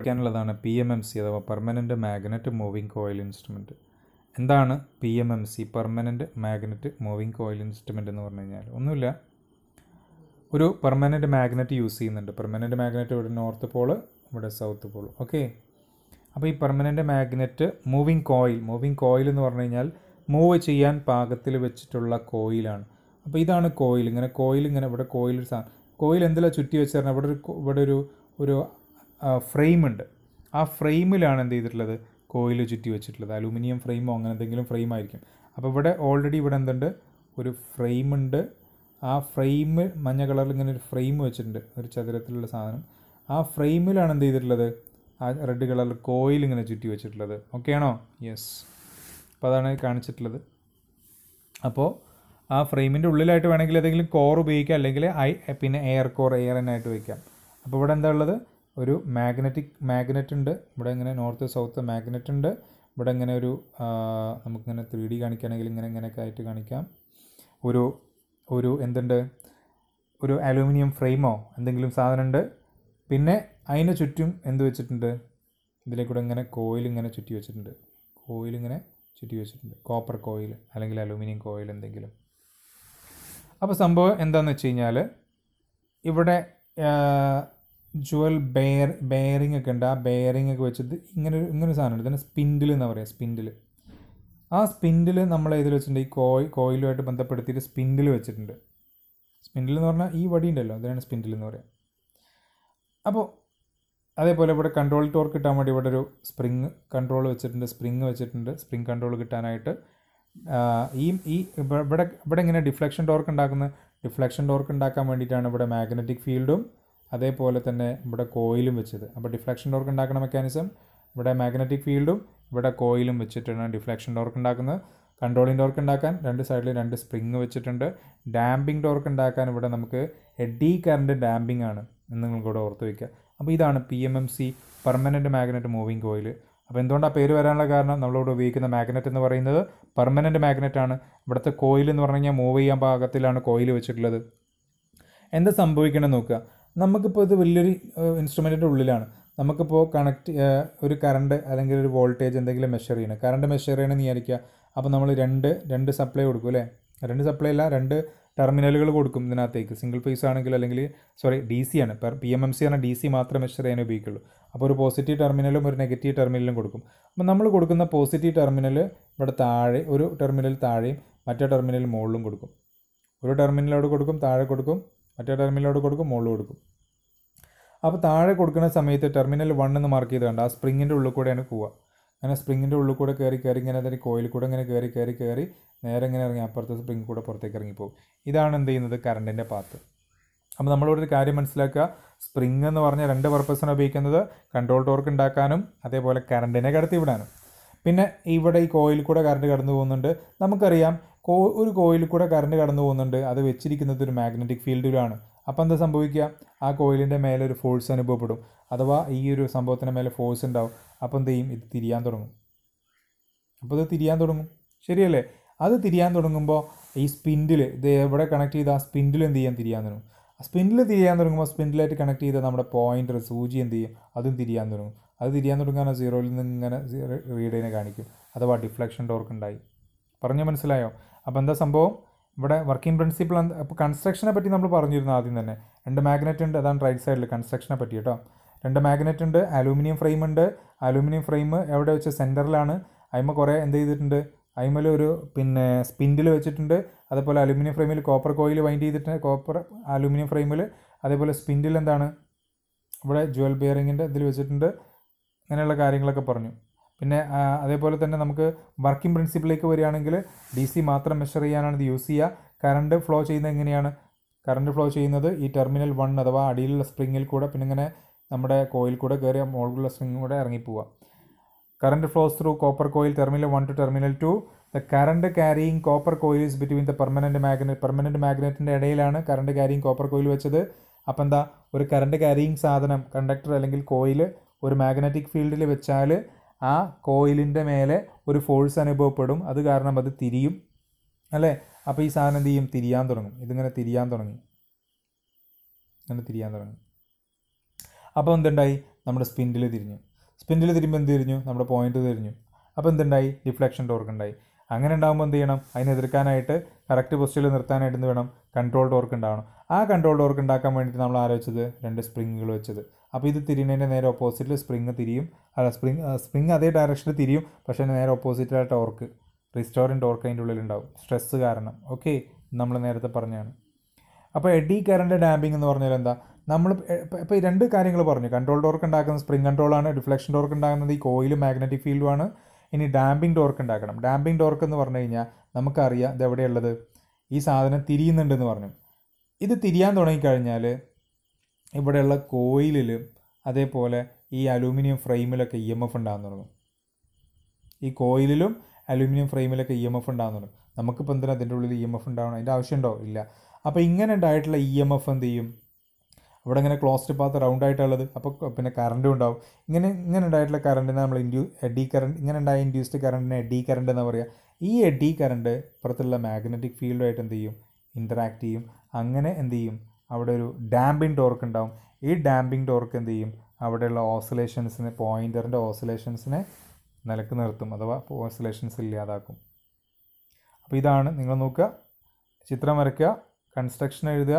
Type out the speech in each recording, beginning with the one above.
പഠിക്കാനുള്ളതാണ് P M M C അഥവാ permanent magnet moving coil instrument എന്താണ് P M M C permanent magnet moving coil instrument എന്ന് പറഞ്ഞു കഴിഞ്ഞാൽ ഒന്നുമില്ല ഒരു പെർമനൻറ്റ് മാഗ്നറ്റ് യൂസ് ചെയ്യുന്നുണ്ട് പെർമനൻറ്റ് മാഗ്നറ്റ് ഇവിടെ നോർത്ത് പോള് ഇവിടെ സൗത്ത് പോൾ ഓക്കെ അപ്പോൾ ഈ permanent magnet moving coil moving coil എന്ന് പറഞ്ഞു കഴിഞ്ഞാൽ മൂവ് ചെയ്യാൻ പാകത്തിൽ വെച്ചിട്ടുള്ള കോയിലാണ് അപ്പോൾ ഇതാണ് കോയിൽ ഇങ്ങനെ കോയിൽ ഇങ്ങനെ ഇവിടെ കോയിൽ കോയിൽ എന്തെല്ലാം ചുറ്റി വെച്ചാൽ ഇവിടെ ഒരു ഇവിടെ ഒരു ഒരു ഫ്രെയിമുണ്ട് ആ ഫ്രെയിമിലാണ് എന്ത് ചെയ്തിട്ടുള്ളത് കോയിൽ ചുറ്റി വെച്ചിട്ടുള്ളത് അലൂമിനിയം ഫ്രെയിമോ അങ്ങനെ എന്തെങ്കിലും ഫ്രെയിം ആയിരിക്കും അപ്പോൾ ഇവിടെ ഓൾറെഡി ഇവിടെ എന്തുണ്ട് ഒരു ഫ്രെയിമുണ്ട് ആ ഫ്രെയിം മഞ്ഞ കളറിൽ ഇങ്ങനെ ഒരു ഫ്രെയിം വെച്ചിട്ടുണ്ട് ഒരു ചതുരത്തിലുള്ള സാധനം ആ ഫ്രെയിമിലാണ് എന്ത് ചെയ്തിട്ടുള്ളത് ആ റെഡ് കളറിൽ കോയിൽ ഇങ്ങനെ ചുറ്റി വെച്ചിട്ടുള്ളത് ഓക്കെയാണോ യെസ് അപ്പോൾ അതാണ് കാണിച്ചിട്ടുള്ളത് അപ്പോൾ ആ ഫ്രെയിമിൻ്റെ ഉള്ളിലായിട്ട് വേണമെങ്കിൽ ഏതെങ്കിലും കോർ ഉപയോഗിക്കാം അല്ലെങ്കിൽ ഐ പിന്നെ എയർ കോർ എയർ എന്നായിട്ട് വയ്ക്കാം അപ്പോൾ ഇവിടെ എന്താ ഉള്ളത് ഒരു മാഗ്നറ്റിക് മാഗ്നറ്റ് ഉണ്ട് ഇവിടെ ഇങ്ങനെ നോർത്ത് സൗത്ത് മാഗ്നറ്റ് ഉണ്ട് ഇവിടെ ഇങ്ങനെ ഒരു നമുക്കിങ്ങനെ ത്രീ ഡി കാണിക്കുകയാണെങ്കിൽ ഇങ്ങനെ ഇങ്ങനെയൊക്കെ ആയിട്ട് കാണിക്കാം ഒരു ഒരു എന്തുണ്ട് ഒരു അലൂമിനിയം ഫ്രെയിമോ എന്തെങ്കിലും സാധനമുണ്ട് പിന്നെ അതിന് ചുറ്റും എന്ത് വെച്ചിട്ടുണ്ട് ഇതിലേക്കൂടെ ഇങ്ങനെ കോയിൽ ഇങ്ങനെ ചുറ്റി വെച്ചിട്ടുണ്ട് കോയിൽ ഇങ്ങനെ ചുറ്റി വെച്ചിട്ടുണ്ട് കോപ്പർ കോയിൽ അല്ലെങ്കിൽ അലൂമിനിയം കോയിൽ എന്തെങ്കിലും അപ്പോൾ സംഭവം എന്താണെന്ന് വെച്ച് കഴിഞ്ഞാൽ ഇവിടെ ജുവൽ ബെയർ ബെയറിംഗ് ഒക്കെ ഉണ്ട് ആ ബെയറിംഗ് ഒക്കെ വെച്ചിട്ട് ഇങ്ങനെ ഒരു ഇങ്ങനെ ഒരു സാധനമുണ്ട് ഇതിന് സ്പിൻഡിൽ എന്ന് പറയുക സ്പിൻഡിൽ ആ സ്പിൻഡിൽ നമ്മൾ ഇതിൽ വെച്ചിട്ടുണ്ട് ഈ കോയി കോയിലുമായിട്ട് ബന്ധപ്പെടുത്തിയിട്ട് സ്പിൻഡിൽ വെച്ചിട്ടുണ്ട് സ്പിൻഡിൽ എന്ന് പറഞ്ഞാൽ ഈ വടി ഉണ്ടല്ലോ അതിനാണ് സ്പിൻഡിൽ എന്ന് പറയുക അപ്പോൾ അതേപോലെ ഇവിടെ കൺട്രോൾ ടോർക്ക് കിട്ടാൻ വേണ്ടി ഇവിടെ ഒരു സ്പ്രിങ് കൺട്രോൾ വെച്ചിട്ടുണ്ട് സ്പ്രിങ് വെച്ചിട്ടുണ്ട് സ്പ്രിങ് കൺട്രോൾ കിട്ടാനായിട്ട് ഈ ഈ ഇവിടെ ഇവിടെ ഇങ്ങനെ ഡിഫ്ലക്ഷൻ ടോർക്ക് ഉണ്ടാക്കുന്ന ഡിഫ്ലക്ഷൻ ടോർക്ക് ഉണ്ടാക്കാൻ വേണ്ടിയിട്ടാണ് ഇവിടെ മാഗ്നറ്റിക് ഫീൽഡും അതേപോലെ തന്നെ ഇവിടെ കോയിലും വെച്ചത് അപ്പോൾ ഡിഫ്ലക്ഷൻ ടോർക്ക് ഉണ്ടാക്കുന്ന മെക്കാനിസം ഇവിടെ മാഗ്നറ്റിക് ഫീൽഡും ഇവിടെ കോയിലും വെച്ചിട്ടാണ് ഡിഫ്ലക്ഷൻ ടോർക്ക് ഉണ്ടാക്കുന്നത് കൺട്രോളിംഗ് ടോർക്ക് ഉണ്ടാക്കാൻ രണ്ട് സൈഡിൽ രണ്ട് സ്പ്രിങ് വെച്ചിട്ടുണ്ട് ഡാമ്പിംഗ് ടോർക്ക് ഉണ്ടാക്കാൻ ഇവിടെ നമുക്ക് എഡി കറണ്ട് ഡാമ്പിംഗ് ആണ് എന്ന് നിങ്ങൾക്കിവിടെ ഓർത്ത് വയ്ക്കുക അപ്പോൾ ഇതാണ് P M M C permanent magnet moving coil അപ്പോൾ എന്തുകൊണ്ടാണ് പേര് വരാനുള്ള കാരണം നമ്മളിവിടെ ഉപയോഗിക്കുന്ന മാഗ്നറ്റ് എന്ന് പറയുന്നത് പെർമനൻറ്റ് ആണ് ഇവിടുത്തെ കോയിൽ എന്ന് പറഞ്ഞു കഴിഞ്ഞാൽ മൂവ് ചെയ്യാൻ പാകത്തിലാണ് കോയിൽ വെച്ചിട്ടുള്ളത് എന്താ സംഭവിക്കണമെന്ന് നോക്കുക നമുക്കിപ്പോൾ ഇത് വലിയൊരു ഇൻസ്ട്രുമെൻറ്റിൻ്റെ ഉള്ളിലാണ് നമുക്കിപ്പോൾ കണക്ട് ഒരു കറണ്ട് അല്ലെങ്കിൽ ഒരു വോൾട്ടേജ് എന്തെങ്കിലും മെഷർ ചെയ്യണം കറണ്ട് മെഷർ ചെയ്യണമെന്ന് വിചാരിക്കുക അപ്പോൾ നമ്മൾ രണ്ട് രണ്ട് സപ്ലൈ കൊടുക്കും അല്ലേ രണ്ട് സപ്ലൈ അല്ല രണ്ട് ടെർമിനലുകൾ കൊടുക്കും ഇതിനകത്തേക്ക് സിംഗിൾ ഫേസ് ആണെങ്കിൽ അല്ലെങ്കിൽ സോറി ഡി സി ആണ് per P M M C ആണ് ഡി സി മാത്രം മെഷർ ചെയ്യാൻ ഉപയോഗിക്കുള്ളൂ അപ്പോൾ ഒരു പോസിറ്റീവ് ടെർമിനലും ഒരു നെഗറ്റീവ് ടെർമിനലും കൊടുക്കും അപ്പോൾ നമ്മൾ കൊടുക്കുന്ന പോസിറ്റീവ് ടെർമിനൽ ഇവിടെ താഴെ ഒരു ടെർമിനൽ താഴെയും മറ്റേ ടെർമിനൽ മുകളിലും കൊടുക്കും ഒരു ടെർമിനലോട് കൊടുക്കും താഴെ കൊടുക്കും മറ്റേ ടെർമിനലോട് കൊടുക്കും മുകളിൽ കൊടുക്കും അപ്പോൾ താഴെ കൊടുക്കുന്ന സമയത്ത് ടെർമിനൽ വൺ എന്ന് മാർക്ക് ചെയ്ത് കണ്ട ആ സ്പ്രിങ്ങിൻ്റെ ഉള്ളിൽ കൂടെയാണ് പോവുക അങ്ങനെ സ്പ്രിങ്ങിൻ്റെ ഉള്ളിൽ കൂടെ കയറി കയറി ഇങ്ങനെ അതിൻ്റെ കോയിൽ കൂടെ ഇങ്ങനെ കയറി കയറി കയറി നേരെ ഇങ്ങനെ ഇറങ്ങി അപ്പുറത്തെ സ്പ്രിങ് കൂടെ പുറത്തേക്ക് ഇറങ്ങിപ്പോകും ഇതാണ് എന്ത് ചെയ്യുന്നത് കറണ്ടിൻ്റെ പാത്ത് അപ്പോൾ നമ്മളിവിടെ ഒരു കാര്യം മനസ്സിലാക്കുക സ്പ്രിങ് എന്ന് പറഞ്ഞ രണ്ട് പർപ്പസിനാണ് ഉപയോഗിക്കുന്നത് കൺട്രോൾ ടോർക്ക് ഉണ്ടാക്കാനും അതേപോലെ കറണ്ടിനെ കടത്തി വിടാനും പിന്നെ ഇവിടെ ഈ കോയിൽ കൂടെ കറണ്ട് കടന്നു പോകുന്നുണ്ട് നമുക്കറിയാം കോ ഒരു കോയിൽ കൂടെ കറണ്ട് കടന്നു പോകുന്നുണ്ട് അത് വെച്ചിരിക്കുന്നത് ഒരു മാഗ്നറ്റിക് ഫീൽഡിലാണ് അപ്പോൾ എന്താ സംഭവിക്കുക ആ കോയിലിൻ്റെ മേലെ ഒരു ഫോഴ്സ് അനുഭവപ്പെടും അഥവാ ഈ ഒരു സംഭവത്തിൻ്റെ മേലെ ഫോഴ്സ് ഉണ്ടാവും അപ്പോൾ എന്ത് ചെയ്യും ഇത് തിരിയാൻ തുടങ്ങും അപ്പോൾ ഇത് തിരിയാൻ തുടങ്ങും ശരിയല്ലേ അത് തിരിയാൻ തുടങ്ങുമ്പോൾ ഈ സ്പിൻഡിൽ ഇത് എവിടെ കണക്ട് ചെയ്ത് ആ സ്പിൻഡിൽ എന്ത് ചെയ്യാൻ തിരിയാൻ തുടങ്ങും സ്പിൻഡിൽ തിരിയാൻ തുടങ്ങുമ്പോൾ സ്പിൻഡിലായിട്ട് കണക്ട് ചെയ്ത നമ്മുടെ പോയിൻ്റർ സൂചി എന്ത് ചെയ്യും അതും തിരിയാൻ തുടങ്ങും അത് തിരിയാൻ തുടങ്ങാനോ സീറോയിൽ നിന്ന് ഇങ്ങനെ റീഡിനെ കാണിക്കും അഥവാ ഡിഫ്ലക്ഷൻ ഡോർക്ക് ഉണ്ടായി പറഞ്ഞു മനസ്സിലായോ അപ്പോൾ എന്താ സംഭവം ഇവിടെ വർക്കിംഗ് പ്രിൻസിപ്പിൾ അപ്പോൾ കൺസ്ട്രക്ഷനെ പറ്റി നമ്മൾ പറഞ്ഞിരുന്നു ആദ്യം തന്നെ രണ്ട് മാഗ്നറ്റ് ഉണ്ട് അതാണ് റൈറ്റ് സൈഡിൽ കൺസ്ട്രക്ഷനെ പറ്റി കേട്ടോ രണ്ട് മാഗ്നറ്റ് ഉണ്ട് അലൂമിനിയം ഫ്രെയിം ഉണ്ട് അലൂമിനിയം ഫ്രെയിം എവിടെ വെച്ച് സെൻറ്ററിലാണ് അതിമ കുറേ എന്ത് ചെയ്തിട്ടുണ്ട് അതിമേൽ ഒരു പിന്നെ സ്പിൻഡിൽ വെച്ചിട്ടുണ്ട് അതുപോലെ അലുമിനിയം ഫ്രെയിമിൽ കോപ്പർ കോയിൽ വൈൻഡ് ചെയ്തിട്ടുണ്ട് കോപ്പർ അലുമിനിയം ഫ്രെയിമിൽ അതേപോലെ സ്പിൻഡിൽ എന്താണ് ഇവിടെ ജുവൽ ബിയറിങ്ങിൻ്റെ ഇതിൽ വെച്ചിട്ടുണ്ട് അങ്ങനെയുള്ള കാര്യങ്ങളൊക്കെ പറഞ്ഞു പിന്നെ അതേപോലെ തന്നെ നമുക്ക് വർക്കിംഗ് പ്രിൻസിപ്പിളിലേക്ക് വരികയാണെങ്കിൽ ഡി സി മാത്രം മെഷർ ചെയ്യാനാണ് ഇത് യൂസ് ചെയ്യുക കറണ്ട് ഫ്ലോ ചെയ്യുന്നത് എങ്ങനെയാണ് കറണ്ട് ഫ്ലോ ചെയ്യുന്നത് ഈ ടെർമിനൽ വൺ അഥവാ അടിയിലുള്ള സ്പ്രിങ്ങിൽ കൂടെ പിന്നെ ഇങ്ങനെ നമ്മുടെ കോയിൽ കൂടെ കയറിയ മോളിലുള്ള സ്പ്രിങ്ങിൽ കൂടെ ഇറങ്ങിപ്പോവുക current flows through copper coil terminal one two terminal two the current carrying copper coils between the permanent magnet permanent മാഗ്നറ്റിൻ്റെ ഇടയിലാണ് കറണ്ട് ക്യാരിയിങ് കോപ്പർ കോയിൽ വെച്ചത് അപ്പം എന്താ ഒരു കറണ്ട് ക്യാരിയിങ് സാധനം കണ്ടക്ടർ അല്ലെങ്കിൽ കോയിൽ ഒരു മാഗ്നറ്റിക് ഫീൽഡിൽ വെച്ചാൽ ആ കോയിലിൻ്റെ മേലെ ഒരു ഫോഴ്സ് അനുഭവപ്പെടും അത് കാരണം അത് തിരിയും അല്ലേ അപ്പോൾ ഈ സാധനം എന്ത് ചെയ്യും തിരിയാൻ തുടങ്ങും ഇതിങ്ങനെ തിരിയാൻ തുടങ്ങി ഇങ്ങനെ തിരിയാൻ തുടങ്ങി അപ്പോൾ എന്തുണ്ടായി നമ്മുടെ സ്പിൻഡിൽ തിരിഞ്ഞു സ്പിൻഡിൽ തിരിയുമ്പോൾ എന്ത് തിരിഞ്ഞു നമ്മുടെ പോയിന്റ് തിരിഞ്ഞു അപ്പോൾ എന്തുണ്ടായി ഡിഫ്ലക്ഷൻ ടോർക്ക് ഉണ്ടായി അങ്ങനെ ഉണ്ടാകുമ്പോൾ എന്ത് ചെയ്യണം അതിനെ എതിർക്കാനായിട്ട് കറക്റ്റ് പൊസിഷനിൽ നിർത്താനായിട്ട് എന്ത് വേണം കൺട്രോൾ ടോർക്ക് ഉണ്ടാവണം ആ കൺട്രോൾ ടോർക്ക് ഉണ്ടാക്കാൻ വേണ്ടിയിട്ട് നമ്മൾ ആലോചിച്ചത് രണ്ട് സ്പ്രിങ്ങുകൾ വെച്ചത് അപ്പോൾ ഇത് തിരിയുന്നതിൻ്റെ നേരെ ഓപ്പോസിറ്റിൽ സ്പ്രിങ് തിരിയും അല്ല സ്പ്രിങ് സ്പ്രിങ് അതേ ഡയറക്ഷനിൽ തിരിയും പക്ഷേ നേരെ ഓപ്പോസിറ്റായ ടോർക്ക് റിസ്റ്റോറിൻ ടോർക്ക് അതിൻ്റെ ഉള്ളിലുണ്ടാവും സ്ട്രെസ്സ് കാരണം ഓക്കെ നമ്മൾ നേരത്തെ പറഞ്ഞതാണ് അപ്പോൾ എഡി കറണ്ട് ഡാമ്പിംഗ് എന്ന് പറഞ്ഞാൽ എന്താ നമ്മൾ ഇപ്പോൾ ഈ രണ്ട് കാര്യങ്ങൾ പറഞ്ഞു കൺട്രോൾ ടോർക്ക് ഉണ്ടാക്കുന്നത് സ്പ്രിങ് കൺട്രോളാണ് ഡിഫ്ലക്ഷൻ ടോർക്ക് ഉണ്ടാക്കുന്നത് ഈ കോയിലും മാഗ്നറ്റിക് ഫീൽഡുമാണ് ഇനി ഡാമ്പിംഗ് ടോർക്ക് ഉണ്ടാക്കണം ഡാമ്പിംഗ് ടോർക്ക് എന്ന് പറഞ്ഞു കഴിഞ്ഞാൽ നമുക്കറിയാം ഇത് എവിടെയുള്ളത് ഈ സാധനം തിരിയുന്നുണ്ടെന്ന് പറഞ്ഞു ഇത് തിരിയാൻ തുടങ്ങിക്കഴിഞ്ഞാൽ ഇവിടെയുള്ള കോയിലിൽ അതേപോലെ ഈ അലൂമിനിയം ഫ്രെയിമിലൊക്കെ ഇ e എം എഫ് ഉണ്ടാകുന്നു തുടങ്ങും ഈ കോയിലിലും അലൂമിനിയം ഫ്രെയിമിലൊക്കെ ഇ e എം എഫ് ഉണ്ടാകുന്നു തുടങ്ങും നമുക്കിപ്പോൾ എന്തിനാ അതിൻ്റെ ഉള്ളിൽ ഇ എം എഫ് ഉണ്ടാവണം അതിൻ്റെ ആവശ്യമുണ്ടോ ഇല്ല അപ്പോൾ ഇങ്ങനെ ഉണ്ടായിട്ടുള്ള ഇ എം എഫ് എന്ത് ചെയ്യും അവിടെ ഇങ്ങനെ ക്ലോസ്ഡ് പാത്ത് റൗണ്ട് ആയിട്ടുള്ളത് അപ്പോൾ പിന്നെ കറണ്ടും ഉണ്ടാവും ഇങ്ങനെ ഇങ്ങനെ ഉണ്ടായിട്ടുള്ള കറണ്ടിനെ നമ്മൾ ഇൻഡ്യൂ എഡി കറണ്ട് ഇങ്ങനെ ഉണ്ടായ ഇൻഡ്യൂസ്ഡ് കറണ്ടിനെ എഡി കറണ്ട് എന്ന് പറയുക ഈ എഡി കറണ്ട് പുറത്തുള്ള മാഗ്നറ്റിക് ഫീൽഡുമായിട്ട് എന്ത് ചെയ്യും ഇൻറ്ററാക്റ്റ് ചെയ്യും അങ്ങനെ എന്ത് ചെയ്യും അവിടെ ഒരു ഡാമ്പിംഗ് ടോർക്ക് ഉണ്ടാവും ഈ ഡാമ്പിംഗ് ടോർക്ക് എന്ത് ചെയ്യും അവിടെയുള്ള ഓസലേഷൻസിന് പോയിൻറ്ററിൻ്റെ ഓസലേഷൻസിനെ നിലക്ക് നിർത്തും അഥവാ ഓസിലേഷൻസ് ഇല്ലാതാക്കും അപ്പോൾ ഇതാണ് നിങ്ങൾ നോക്കുക ചിത്രം വരയ്ക്കുക കൺസ്ട്രക്ഷൻ എഴുതുക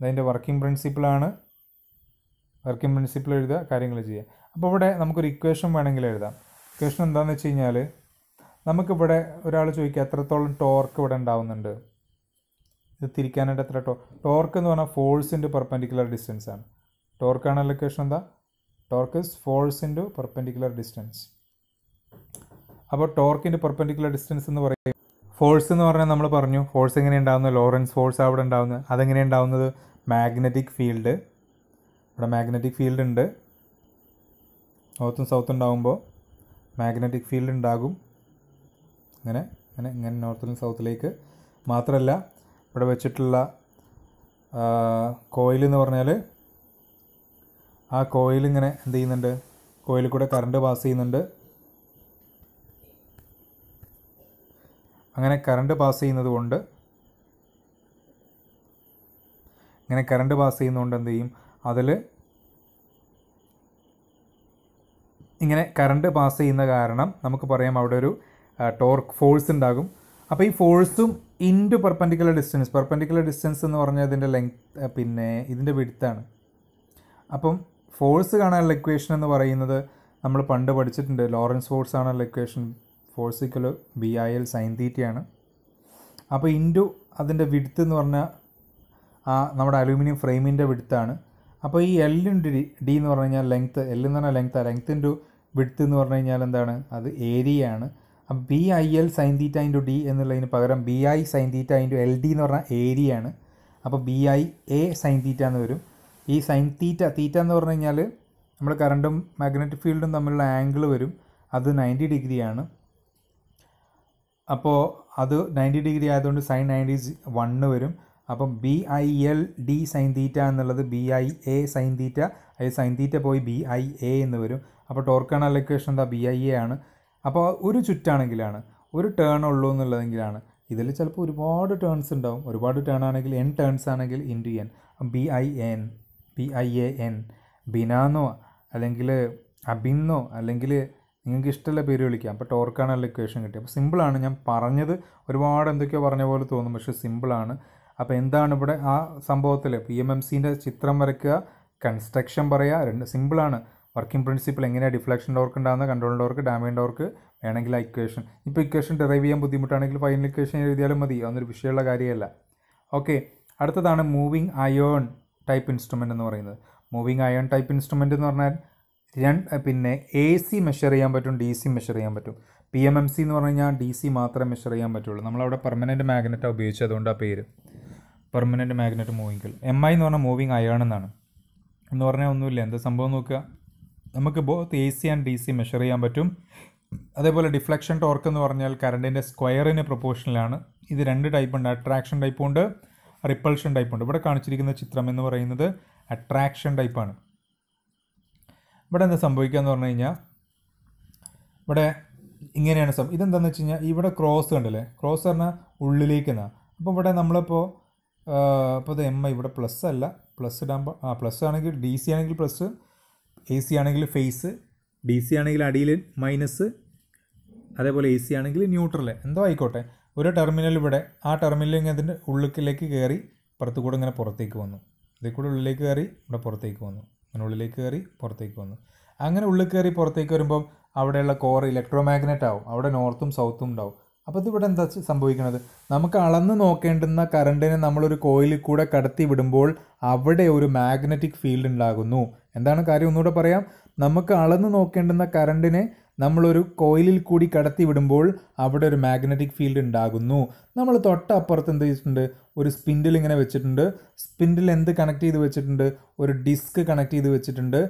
അതിൻ്റെ വർക്കിംഗ് പ്രിൻസിപ്പിളാണ് വർക്കിംഗ് പ്രിൻസിപ്പിൾ എഴുതുക കാര്യങ്ങൾ ചെയ്യുക അപ്പോൾ ഇവിടെ നമുക്കൊരു ഇക്വേഷൻ വേണമെങ്കിൽ എഴുതാം ഇക്വേഷൻ എന്താണെന്ന് വെച്ച് കഴിഞ്ഞാൽ നമുക്കിവിടെ ഒരാൾ ചോദിക്കുക എത്രത്തോളം ടോർക്ക് ഇവിടെ ഉണ്ടാവുന്നുണ്ട് ഇത് തിരിക്കാനായിട്ട് എത്ര ടോ ടോർക്ക് എന്ന് പറഞ്ഞാൽ ഫോഴ്സിൻ്റെ പെർപ്പൻഡിക്കുലർ ഡിസ്റ്റൻസാണ് ടോർക്കാണല്ലോ ഇക്വേഷൻ എന്താ torque is force into perpendicular distance അപ്പോൾ ടോർക്കിൻ്റെ പെർപെൻഡിക്കുലർ ഡിസ്റ്റൻസ് എന്ന് പറയുന്നത് ഫോഴ്സ് എന്ന് പറഞ്ഞാൽ നമ്മൾ പറഞ്ഞു ഫോഴ്സ് എങ്ങനെ ഉണ്ടാകുന്നത് ലോറൻസ് ഫോഴ്സ് അവിടെ ഉണ്ടാകുന്നത് അതെങ്ങനെ ഉണ്ടാകുന്നത് മാഗ്നറ്റിക് ഫീൽഡ് ഇവിടെ മാഗ്നറ്റിക് ഫീൽഡ് ഉണ്ട് നോർത്തും സൗത്തും ഉണ്ടാകുമ്പോൾ മാഗ്നറ്റിക് ഫീൽഡ് ഉണ്ടാകും അങ്ങനെ അങ്ങനെ ഇങ്ങനെ നോർത്തിലും സൗത്തിലേക്ക് മാത്രമല്ല ഇവിടെ വെച്ചിട്ടുള്ള കോയിൽ എന്ന് പറഞ്ഞാൽ ആ കോയിൽ ഇങ്ങനെ എന്ത് ചെയ്യുന്നുണ്ട് കോയിലിൽ കൂടെ കറണ്ട് പാസ് ചെയ്യുന്നുണ്ട് അങ്ങനെ കറണ്ട് പാസ് ചെയ്യുന്നത് കൊണ്ട് ഇങ്ങനെ കറണ്ട് പാസ് ചെയ്യുന്നതുകൊണ്ട് എന്ത് ചെയ്യും അതിൽ ഇങ്ങനെ കറണ്ട് പാസ് ചെയ്യുന്ന കാരണം നമുക്ക് പറയാം അവിടെ ഒരു ടോർക്ക് ഫോഴ്സ് ഉണ്ടാകും അപ്പോൾ ഈ ഫോഴ്സും into perpendicular distance perpendicular distance എന്ന് പറഞ്ഞാൽ ഇതിൻ്റെ ലെങ്ത് പിന്നെ ഇതിൻ്റെ വിടുത്താണ് അപ്പം ഫോഴ്സ് കാണാനുള്ള ഇക്വേഷൻ എന്ന് പറയുന്നത് നമ്മൾ പണ്ട് പഠിച്ചിട്ടുണ്ട് ലോറൻസ് ഫോഴ്സ് ആണുള്ള equation force equal B I L sine തീറ്റയാണ് അപ്പോൾ ഇൻറ്റു അതിൻ്റെ വിടുത്ത് എന്ന് പറഞ്ഞാൽ ആ നമ്മുടെ അലൂമിനിയം ഫ്രെയിമിൻ്റെ വിടുത്താണ് അപ്പോൾ ഈ എല്ലിൻ ഡി ഡി എന്ന് പറഞ്ഞു കഴിഞ്ഞാൽ ലെങ്ത്ത് എൽ എന്ന് പറഞ്ഞാൽ ലെങ്ത്ത് ലെങ്ത്ത് ഇൻറ്റു വിടുത്ത് എന്ന് പറഞ്ഞു കഴിഞ്ഞാൽ എന്താണ് അത് ഏരിയയാണ് അപ്പം B I L sine theta into D എന്നുള്ളതിന് പകരം B I sine theta into L D എന്ന് പറഞ്ഞാൽ ഏരിയയാണ് അപ്പോൾ B I A sine theta എന്ന് വരും ഈ സൈൻ തീറ്റ തീറ്റ എന്ന് പറഞ്ഞു കഴിഞ്ഞാൽ നമ്മൾ കറണ്ടും മാഗ്നറ്റിക് ഫീൽഡും തമ്മിലുള്ള ആംഗിൾ വരും അത് നയൻറ്റി ഡിഗ്രിയാണ് അപ്പോൾ അത് നയൻറ്റി ഡിഗ്രി ആയതുകൊണ്ട് സൈൻ നയൻറ്റി വണ്ണ് വരും അപ്പം B I L D sine theta എന്നുള്ളത് B I A sine theta അതായത് സൈൻ തീറ്റ പോയി ബി ഐ എ എന്ന് വരും അപ്പോൾ ടോർക്കാണ് അലക്വേഷൻ എന്താ ബി ഐ എ ആണ് അപ്പോൾ ഒരു ചുറ്റാണെങ്കിലാണ് ഒരു ടേൺ ഉള്ളൂ എന്നുള്ളതെങ്കിലാണ് ഇതിൽ ചിലപ്പോൾ ഒരുപാട് ടേൺസ് ഉണ്ടാവും ഒരുപാട് ടേൺ ആണെങ്കിൽ എൻ ടേൺസ് ആണെങ്കിൽ into N B I N P I A N ബിനാന്നോ അല്ലെങ്കിൽ അബിന്നോ അല്ലെങ്കിൽ നിങ്ങൾക്ക് ഇഷ്ടമുള്ള പേര് വിളിക്കാം അപ്പോൾ ടോർക്കാണ് അല്ല ഇക്വേഷൻ കിട്ടിയത് അപ്പോൾ സിമ്പിളാണ് ഞാൻ പറഞ്ഞത് ഒരുപാട് എന്തൊക്കെയോ പറഞ്ഞ പോലെ തോന്നും പക്ഷേ സിമ്പിളാണ് അപ്പോൾ എന്താണ് ഇവിടെ ആ സംഭവത്തിൽ പി എം എം സിൻ്റെ ചിത്രം വരയ്ക്കുക കൺസ്ട്രക്ഷൻ പറയുക രണ്ട് സിമ്പിളാണ് വർക്കിംഗ് പ്രിൻസിപ്പിൾ എങ്ങനെയാണ് ഡിഫ്ലക്ഷൻ ഡോർക്ക് ഉണ്ടാകുന്ന കൺട്രോൾ ഡോർക്ക് ഡാമേജ് ഡോർക്ക് വേണമെങ്കിൽ ആ ഇക്വേഷൻ ഇപ്പോൾ ഇക്വേഷൻ ഡെറൈവ് ചെയ്യാൻ ബുദ്ധിമുട്ടാണെങ്കിൽ ഫൈനൽ ഇക്വേഷൻ എഴുതിയാലും മതി അതൊന്നൊരു വിഷയമുള്ള കാര്യമല്ല ഓക്കെ അടുത്തതാണ് മൂവിങ് അയോൺ ടൈപ്പ് ഇൻസ്ട്രുമെൻ്റ് എന്ന് പറയുന്നത് മൂവിങ് അയൺ ടൈപ്പ് ഇൻസ്ട്രുമെൻ്റ് എന്ന് പറഞ്ഞാൽ രണ്ട് പിന്നെ എ സി മെഷർ ചെയ്യാൻ പറ്റും ഡി സി മെഷർ ചെയ്യാൻ പറ്റും പി എം എം സി എന്ന് പറഞ്ഞു കഴിഞ്ഞാൽ ഡി സി മാത്രമേ മെഷർ ചെയ്യാൻ പറ്റുള്ളൂ നമ്മളവിടെ പെർമനൻറ്റ് മാഗ്നറ്റാണ് ഉപയോഗിച്ചത് അതുകൊണ്ട് ആ പേര് permanent magnet moving coil M I എന്ന് പറഞ്ഞാൽ മൂവിങ് അയൺ എന്നാണ് എന്ന് പറഞ്ഞാൽ ഒന്നുമില്ല എന്താ സംഭവം നോക്കുക നമുക്ക് both A C and D C measure ചെയ്യാൻ പറ്റും അതേപോലെ ഡിഫ്ലക്ഷൻ ടോർക്ക് എന്ന് പറഞ്ഞാൽ കറണ്ടിൻ്റെ സ്ക്വയറിന് പ്രൊപ്പോർഷനിലാണ് ഇത് രണ്ട് ടൈപ്പ് ഉണ്ട് അട്രാക്ഷൻ ടൈപ്പും ഉണ്ട് റിപ്പൾഷൻ ടൈപ്പ് ഉണ്ട് ഇവിടെ കാണിച്ചിരിക്കുന്ന ചിത്രം എന്ന് പറയുന്നത് അട്രാക്ഷൻ ടൈപ്പാണ് ഇവിടെ എന്താ സംഭവിക്കുക എന്ന് പറഞ്ഞു കഴിഞ്ഞാൽ ഇവിടെ ഇങ്ങനെയാണ് സം ഇതെന്താണെന്ന് വെച്ച് കഴിഞ്ഞാൽ ഇവിടെ ക്രോസ് കണ്ടില്ലേ ക്രോസ് പറഞ്ഞാൽ ഉള്ളിലേക്ക് അപ്പോൾ ഇവിടെ നമ്മളിപ്പോൾ ഇപ്പോൾ ഇത് എം ഐ ഇവിടെ പ്ലസ് അല്ല പ്ലസ് ഇടാൻ ആ പ്ലസ് ആണെങ്കിൽ ഡി സി ആണെങ്കിൽ പ്ലസ് എ സി ആണെങ്കിൽ ഫേസ് ഡി സി ആണെങ്കിൽ അടിയിൽ മൈനസ് അതേപോലെ എ സി ആണെങ്കിൽ ന്യൂട്രൽ എന്തോ ആയിക്കോട്ടെ ഒരു ടെർമിനൽ ഇവിടെ ആ ടെർമിനൽ ഇങ്ങനെ അതിൻ്റെ ഉള്ളിലേക്ക് കയറി പുറത്തു കൂടെ ഇങ്ങനെ പുറത്തേക്ക് വന്നു ഇതിൽ കൂടെ ഉള്ളിലേക്ക് കയറി ഇവിടെ പുറത്തേക്ക് വന്നു അങ്ങനെ ഉള്ളിലേക്ക് കയറി പുറത്തേക്ക് വന്നു അങ്ങനെ ഉള്ളിൽ കയറി പുറത്തേക്ക് വരുമ്പം അവിടെയുള്ള കോർ ഇലക്ട്രോ മാഗ്നറ്റ് ആവും അവിടെ നോർത്തും സൗത്തും ഉണ്ടാവും അപ്പോൾ ഇതിവിടെ എന്താ സംഭവിക്കുന്നത് നമുക്ക് അളന്ന് നോക്കേണ്ടുന്ന കറണ്ടിനെ നമ്മളൊരു കോയിലിൽ കൂടെ കടത്തി വിടുമ്പോൾ അവിടെ ഒരു മാഗ്നറ്റിക് ഫീൽഡ് ഉണ്ടാകുന്നു എന്താണ് കാര്യം ഒന്നുകൂടെ പറയാം നമുക്ക് അളന്ന് നോക്കേണ്ടുന്ന കറണ്ടിനെ നമ്മളൊരു കോയിലിൽ കൂടി കടത്തി വിടുമ്പോൾ അവിടെ ഒരു മാഗ്നറ്റിക് ഫീൽഡ് ഉണ്ടാകുന്നു നമ്മൾ തൊട്ടപ്പുറത്ത് എന്ത് ചെയ്തിട്ടുണ്ട് ഒരു സ്പിൻഡിൽ ഇങ്ങനെ വെച്ചിട്ടുണ്ട് സ്പിൻഡിൽ എന്ത് കണക്ട് ചെയ്ത് വെച്ചിട്ടുണ്ട് ഒരു ഡിസ്ക് കണക്ട് ചെയ്ത് വെച്ചിട്ടുണ്ട്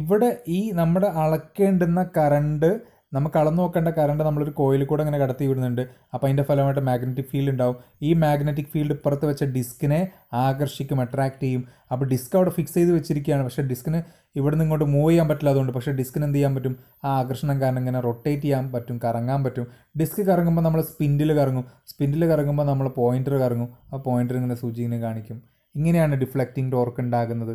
ഇവിടെ ഈ നമ്മുടെ അളക്കേണ്ടുന്ന കറണ്ട് നമുക്ക് അളന്നു നോക്കേണ്ട കറണ്ട് നമ്മളൊരു കോയിൽ കൂടെ ഇങ്ങനെ കടത്തി വിടുന്നുണ്ട് അപ്പോൾ അതിൻ്റെ ഫലമായിട്ട് മാഗ്നറ്റിക് ഫീൽഡ് ഉണ്ടാവും ഈ മാഗ്നറ്റിക് ഫീൽഡ് ഇപ്പുറത്ത് വെച്ച ഡിസ്കിനെ ആകർഷിക്കും അട്രാക്ട് ചെയ്യും അപ്പോൾ ഡിസ്ക് അവിടെ ഫിക്സ് ചെയ്ത് വെച്ചിരിക്കുകയാണ് പക്ഷേ ഡിസ്കിന് ഇവിടെ നിന്ന് ഇങ്ങോട്ട് മൂവ് ചെയ്യാൻ പറ്റില്ല അതുകൊണ്ട് പക്ഷേ ഡിസ്കിന് എന്ത് ചെയ്യാൻ പറ്റും ആ ആകർഷണം കാരണം ഇങ്ങനെ റൊട്ടേറ്റ് ചെയ്യാൻ പറ്റും കറങ്ങാൻ പറ്റും ഡിസ്ക് കറങ്ങുമ്പോൾ നമ്മൾ സ്പിൻഡിൽ കറങ്ങും സ്പിൻഡിൽ കറങ്ങുമ്പോൾ നമ്മൾ പോയിൻ്റർ കറങ്ങും ആ പോയിൻ്റർ ഇങ്ങനെ സൂചിങ്ങനെ കാണിക്കും ഇങ്ങനെയാണ് ഡിഫ്ലക്റ്റിംഗ് ടോർക്ക് ഉണ്ടാകുന്നത്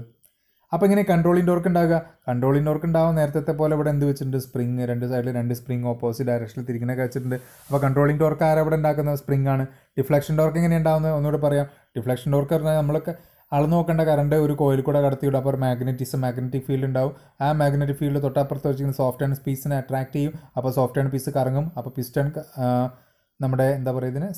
അപ്പോൾ ഇങ്ങനെ കൺട്രോളിംഗ് ടോർക്ക് ഉണ്ടാകുക കൺട്രോളിംഗ് ടോർക്ക് ഉണ്ടാകും നേരത്തെ പോലെ ഇവിടെ എന്ത് വെച്ചിട്ടുണ്ട് സ്പ്രിങ് രണ്ട് സൈഡിൽ രണ്ട് സ്പ്രിങ് ഓപ്പോസിറ്റ് ഡയറക്ഷനിൽ തിരിക്കണൊക്കെ വെച്ചിട്ടുണ്ട് അപ്പോൾ കൺട്രോളിംഗ് ടോർക്ക് ആരാ ഇവിടെ ഉണ്ടാക്കുന്ന സ്പ്രിങ് ആണ് ഡിഫ്ലക്ഷൻ ഡോർക്ക് എങ്ങനെ ഉണ്ടാകുന്നത് ഒന്നുകൂടെ പറയാം ഡിഫ്ലക്ഷൻ ഡോർക്ക് പറഞ്ഞാൽ നമ്മളൊക്കെ അളന്ന് നോക്കേണ്ട കറണ്ട് ഒരു കോയിൽ കൂടെ വിടും അപ്പോൾ ഒരു മാഗ്നറ്റിസം മാഗ്നറ്റിക് ഫീൽഡ് ഉണ്ടാവും ആ മാഗ്നറ്റിക് ഫീൽഡ് തൊട്ടപ്പുറത്ത് വെച്ചിരിക്കുന്ന സോഫ്റ്റ് ആൻഡ് പീസിനെ അട്രാക്ട് ചെയ്യും അപ്പോൾ സോഫ്റ്റ് ആൻഡ് പീസ് കറങ്ങും അപ്പോൾ പിസ്റ്റൺ നമ്മുടെ എന്താ പറയുക ഇതിന്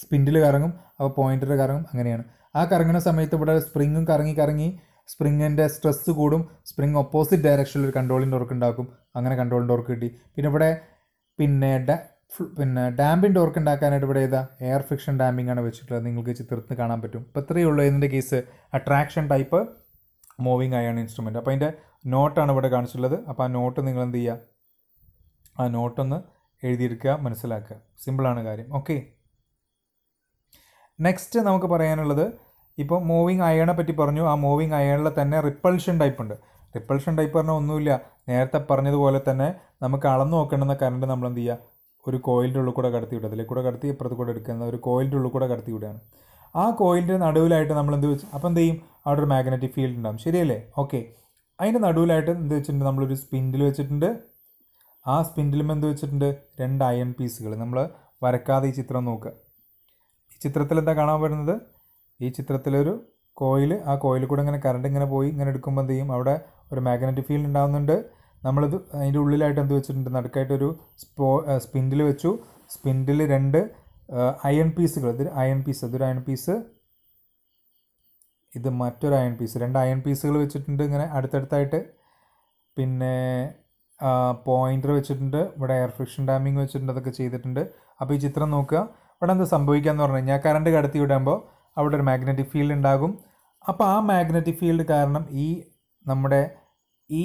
സ്പിൻഡിൽ കറങ്ങും അപ്പോൾ പോയിന്റർ കറങ്ങും അങ്ങനെയാണ് ആ കറങ്ങുന്ന സമയത്ത് ഇവിടെ സ്പ്രിങ്ങും കറങ്ങി കറങ്ങി സ്പ്രിങ്ങിൻ്റെ സ്ട്രെസ് കൂടും സ്പ്രിങ് ഓപ്പോസിറ്റ് ഡയറക്ഷനിൽ ഒരു കൺട്രോളിൻ്റെ ഓർക്ക് ഉണ്ടാക്കും അങ്ങനെ കൺട്രോളിൻ്റെ ഓർക്ക് കിട്ടി പിന്നെ ഇവിടെ പിന്നെ പിന്നെ ഡാമ്പിൻ്റെ ഓർക്ക് ഉണ്ടാക്കാനായിട്ട് ഇവിടെ ഏതാ എയർ ഫിക്ഷൻ ഡാമ്പിംഗ് ആണ് വെച്ചിട്ടുള്ളത് നിങ്ങൾക്ക് ചിത്രത്തിന് കാണാൻ പറ്റും ഇപ്പോൾ ഇത്രയേ ഉള്ളൂ ഇതിൻ്റെ കേസ് അട്രാക്ഷൻ ടൈപ്പ് മൂവിങ് ആയാണ് ഇൻസ്ട്രുമെൻറ്റ് അപ്പോൾ അതിൻ്റെ നോട്ടാണ് ഇവിടെ കാണിച്ചിട്ടുള്ളത് അപ്പോൾ ആ നോട്ട് നിങ്ങൾ എന്ത് ചെയ്യുക ആ നോട്ടൊന്ന് എഴുതിയെടുക്കുക മനസ്സിലാക്കുക സിമ്പിളാണ് കാര്യം ഓക്കെ നെക്സ്റ്റ് നമുക്ക് പറയാനുള്ളത് ഇപ്പോൾ മൂവിങ് അയേണെ പറ്റി പറഞ്ഞു ആ മൂവിങ് അയേണിൽ തന്നെ റിപ്പൾഷൻ ടൈപ്പ് ഉണ്ട് റിപ്പൾഷൻ ടൈപ്പ് പറഞ്ഞാൽ ഒന്നുമില്ല നേരത്തെ പറഞ്ഞതുപോലെ തന്നെ നമുക്ക് അളന്നു നോക്കേണ്ടുന്ന കറണ്ട് നമ്മൾ എന്ത് ചെയ്യുക ഒരു കോയിലിൻ്റെ ഉള്ളിൽ കൂടെ കടത്തി വിടുക അതിലേ കൂടെ കടത്തി ഇപ്പുറത്ത് കൂടെ എടുക്കുന്ന ഒരു കോയിലിൻ്റെ ഉള്ളിൽ കൂടെ കടത്തി വിടുകയാണ് ആ കോയിലിൻ്റെ നടുവിലായിട്ട് നമ്മൾ എന്ത് വെച്ചു അപ്പോൾ എന്ത് ചെയ്യും അവിടെ ഒരു മാഗ്നറ്റിക് ഫീൽഡ് ഉണ്ടാകും ശരിയല്ലേ ഓക്കെ അതിൻ്റെ നടുവിലായിട്ട് എന്ത് വെച്ചിട്ടുണ്ട് നമ്മളൊരു സ്പിൻഡിൽ വെച്ചിട്ടുണ്ട് ആ സ്പിൻഡിലും എന്ത് വെച്ചിട്ടുണ്ട് രണ്ട് അയൺ പീസുകൾ നമ്മൾ വരക്കാതെ ഈ ചിത്രം നോക്കുക ഈ ചിത്രത്തിൽ എന്താ കാണാൻ പറ്റുന്നത് ഈ ചിത്രത്തിലൊരു കോയിൽ ആ കോയിൽ കൂടെ ഇങ്ങനെ കറണ്ട് ഇങ്ങനെ പോയി ഇങ്ങനെ എടുക്കുമ്പോൾ എന്ത് ചെയ്യും അവിടെ ഒരു മാഗ്നറ്റിക് ഫീൽഡ് ഉണ്ടാകുന്നുണ്ട് നമ്മളിത് അതിൻ്റെ ഉള്ളിലായിട്ട് എന്ത് വെച്ചിട്ടുണ്ട് നടുക്കായിട്ടൊരു സ്പോ സ്പിൻഡിൽ വെച്ചു സ്പിൻഡിൽ രണ്ട് അയൺ പീസുകൾ ഇതൊരു അയൺ പീസ് ഇതൊരു അയൺ പീസ് ഇത് മറ്റൊരു അയൺ പീസ് രണ്ട് അയൺ പീസുകൾ വെച്ചിട്ടുണ്ട് ഇങ്ങനെ അടുത്തടുത്തായിട്ട് പിന്നെ പോയിൻറ്റർ വെച്ചിട്ടുണ്ട് ഇവിടെ എയർ ഫ്രിക്ഷൻ ഡാമിങ് വെച്ചിട്ടുണ്ട് അതൊക്കെ ചെയ്തിട്ടുണ്ട് അപ്പോൾ ഈ ചിത്രം നോക്കുക ഇവിടെ എന്ത് സംഭവിക്കുക എന്ന് പറഞ്ഞു കഴിഞ്ഞാൽ കറണ്ട് കടത്തി വിടുമ്പോൾ അവിടെ ഒരു മാഗ്നറ്റിക് ഫീൽഡ് ഉണ്ടാകും അപ്പോൾ ആ മാഗ്നറ്റിക് ഫീൽഡ് കാരണം ഈ നമ്മുടെ ഈ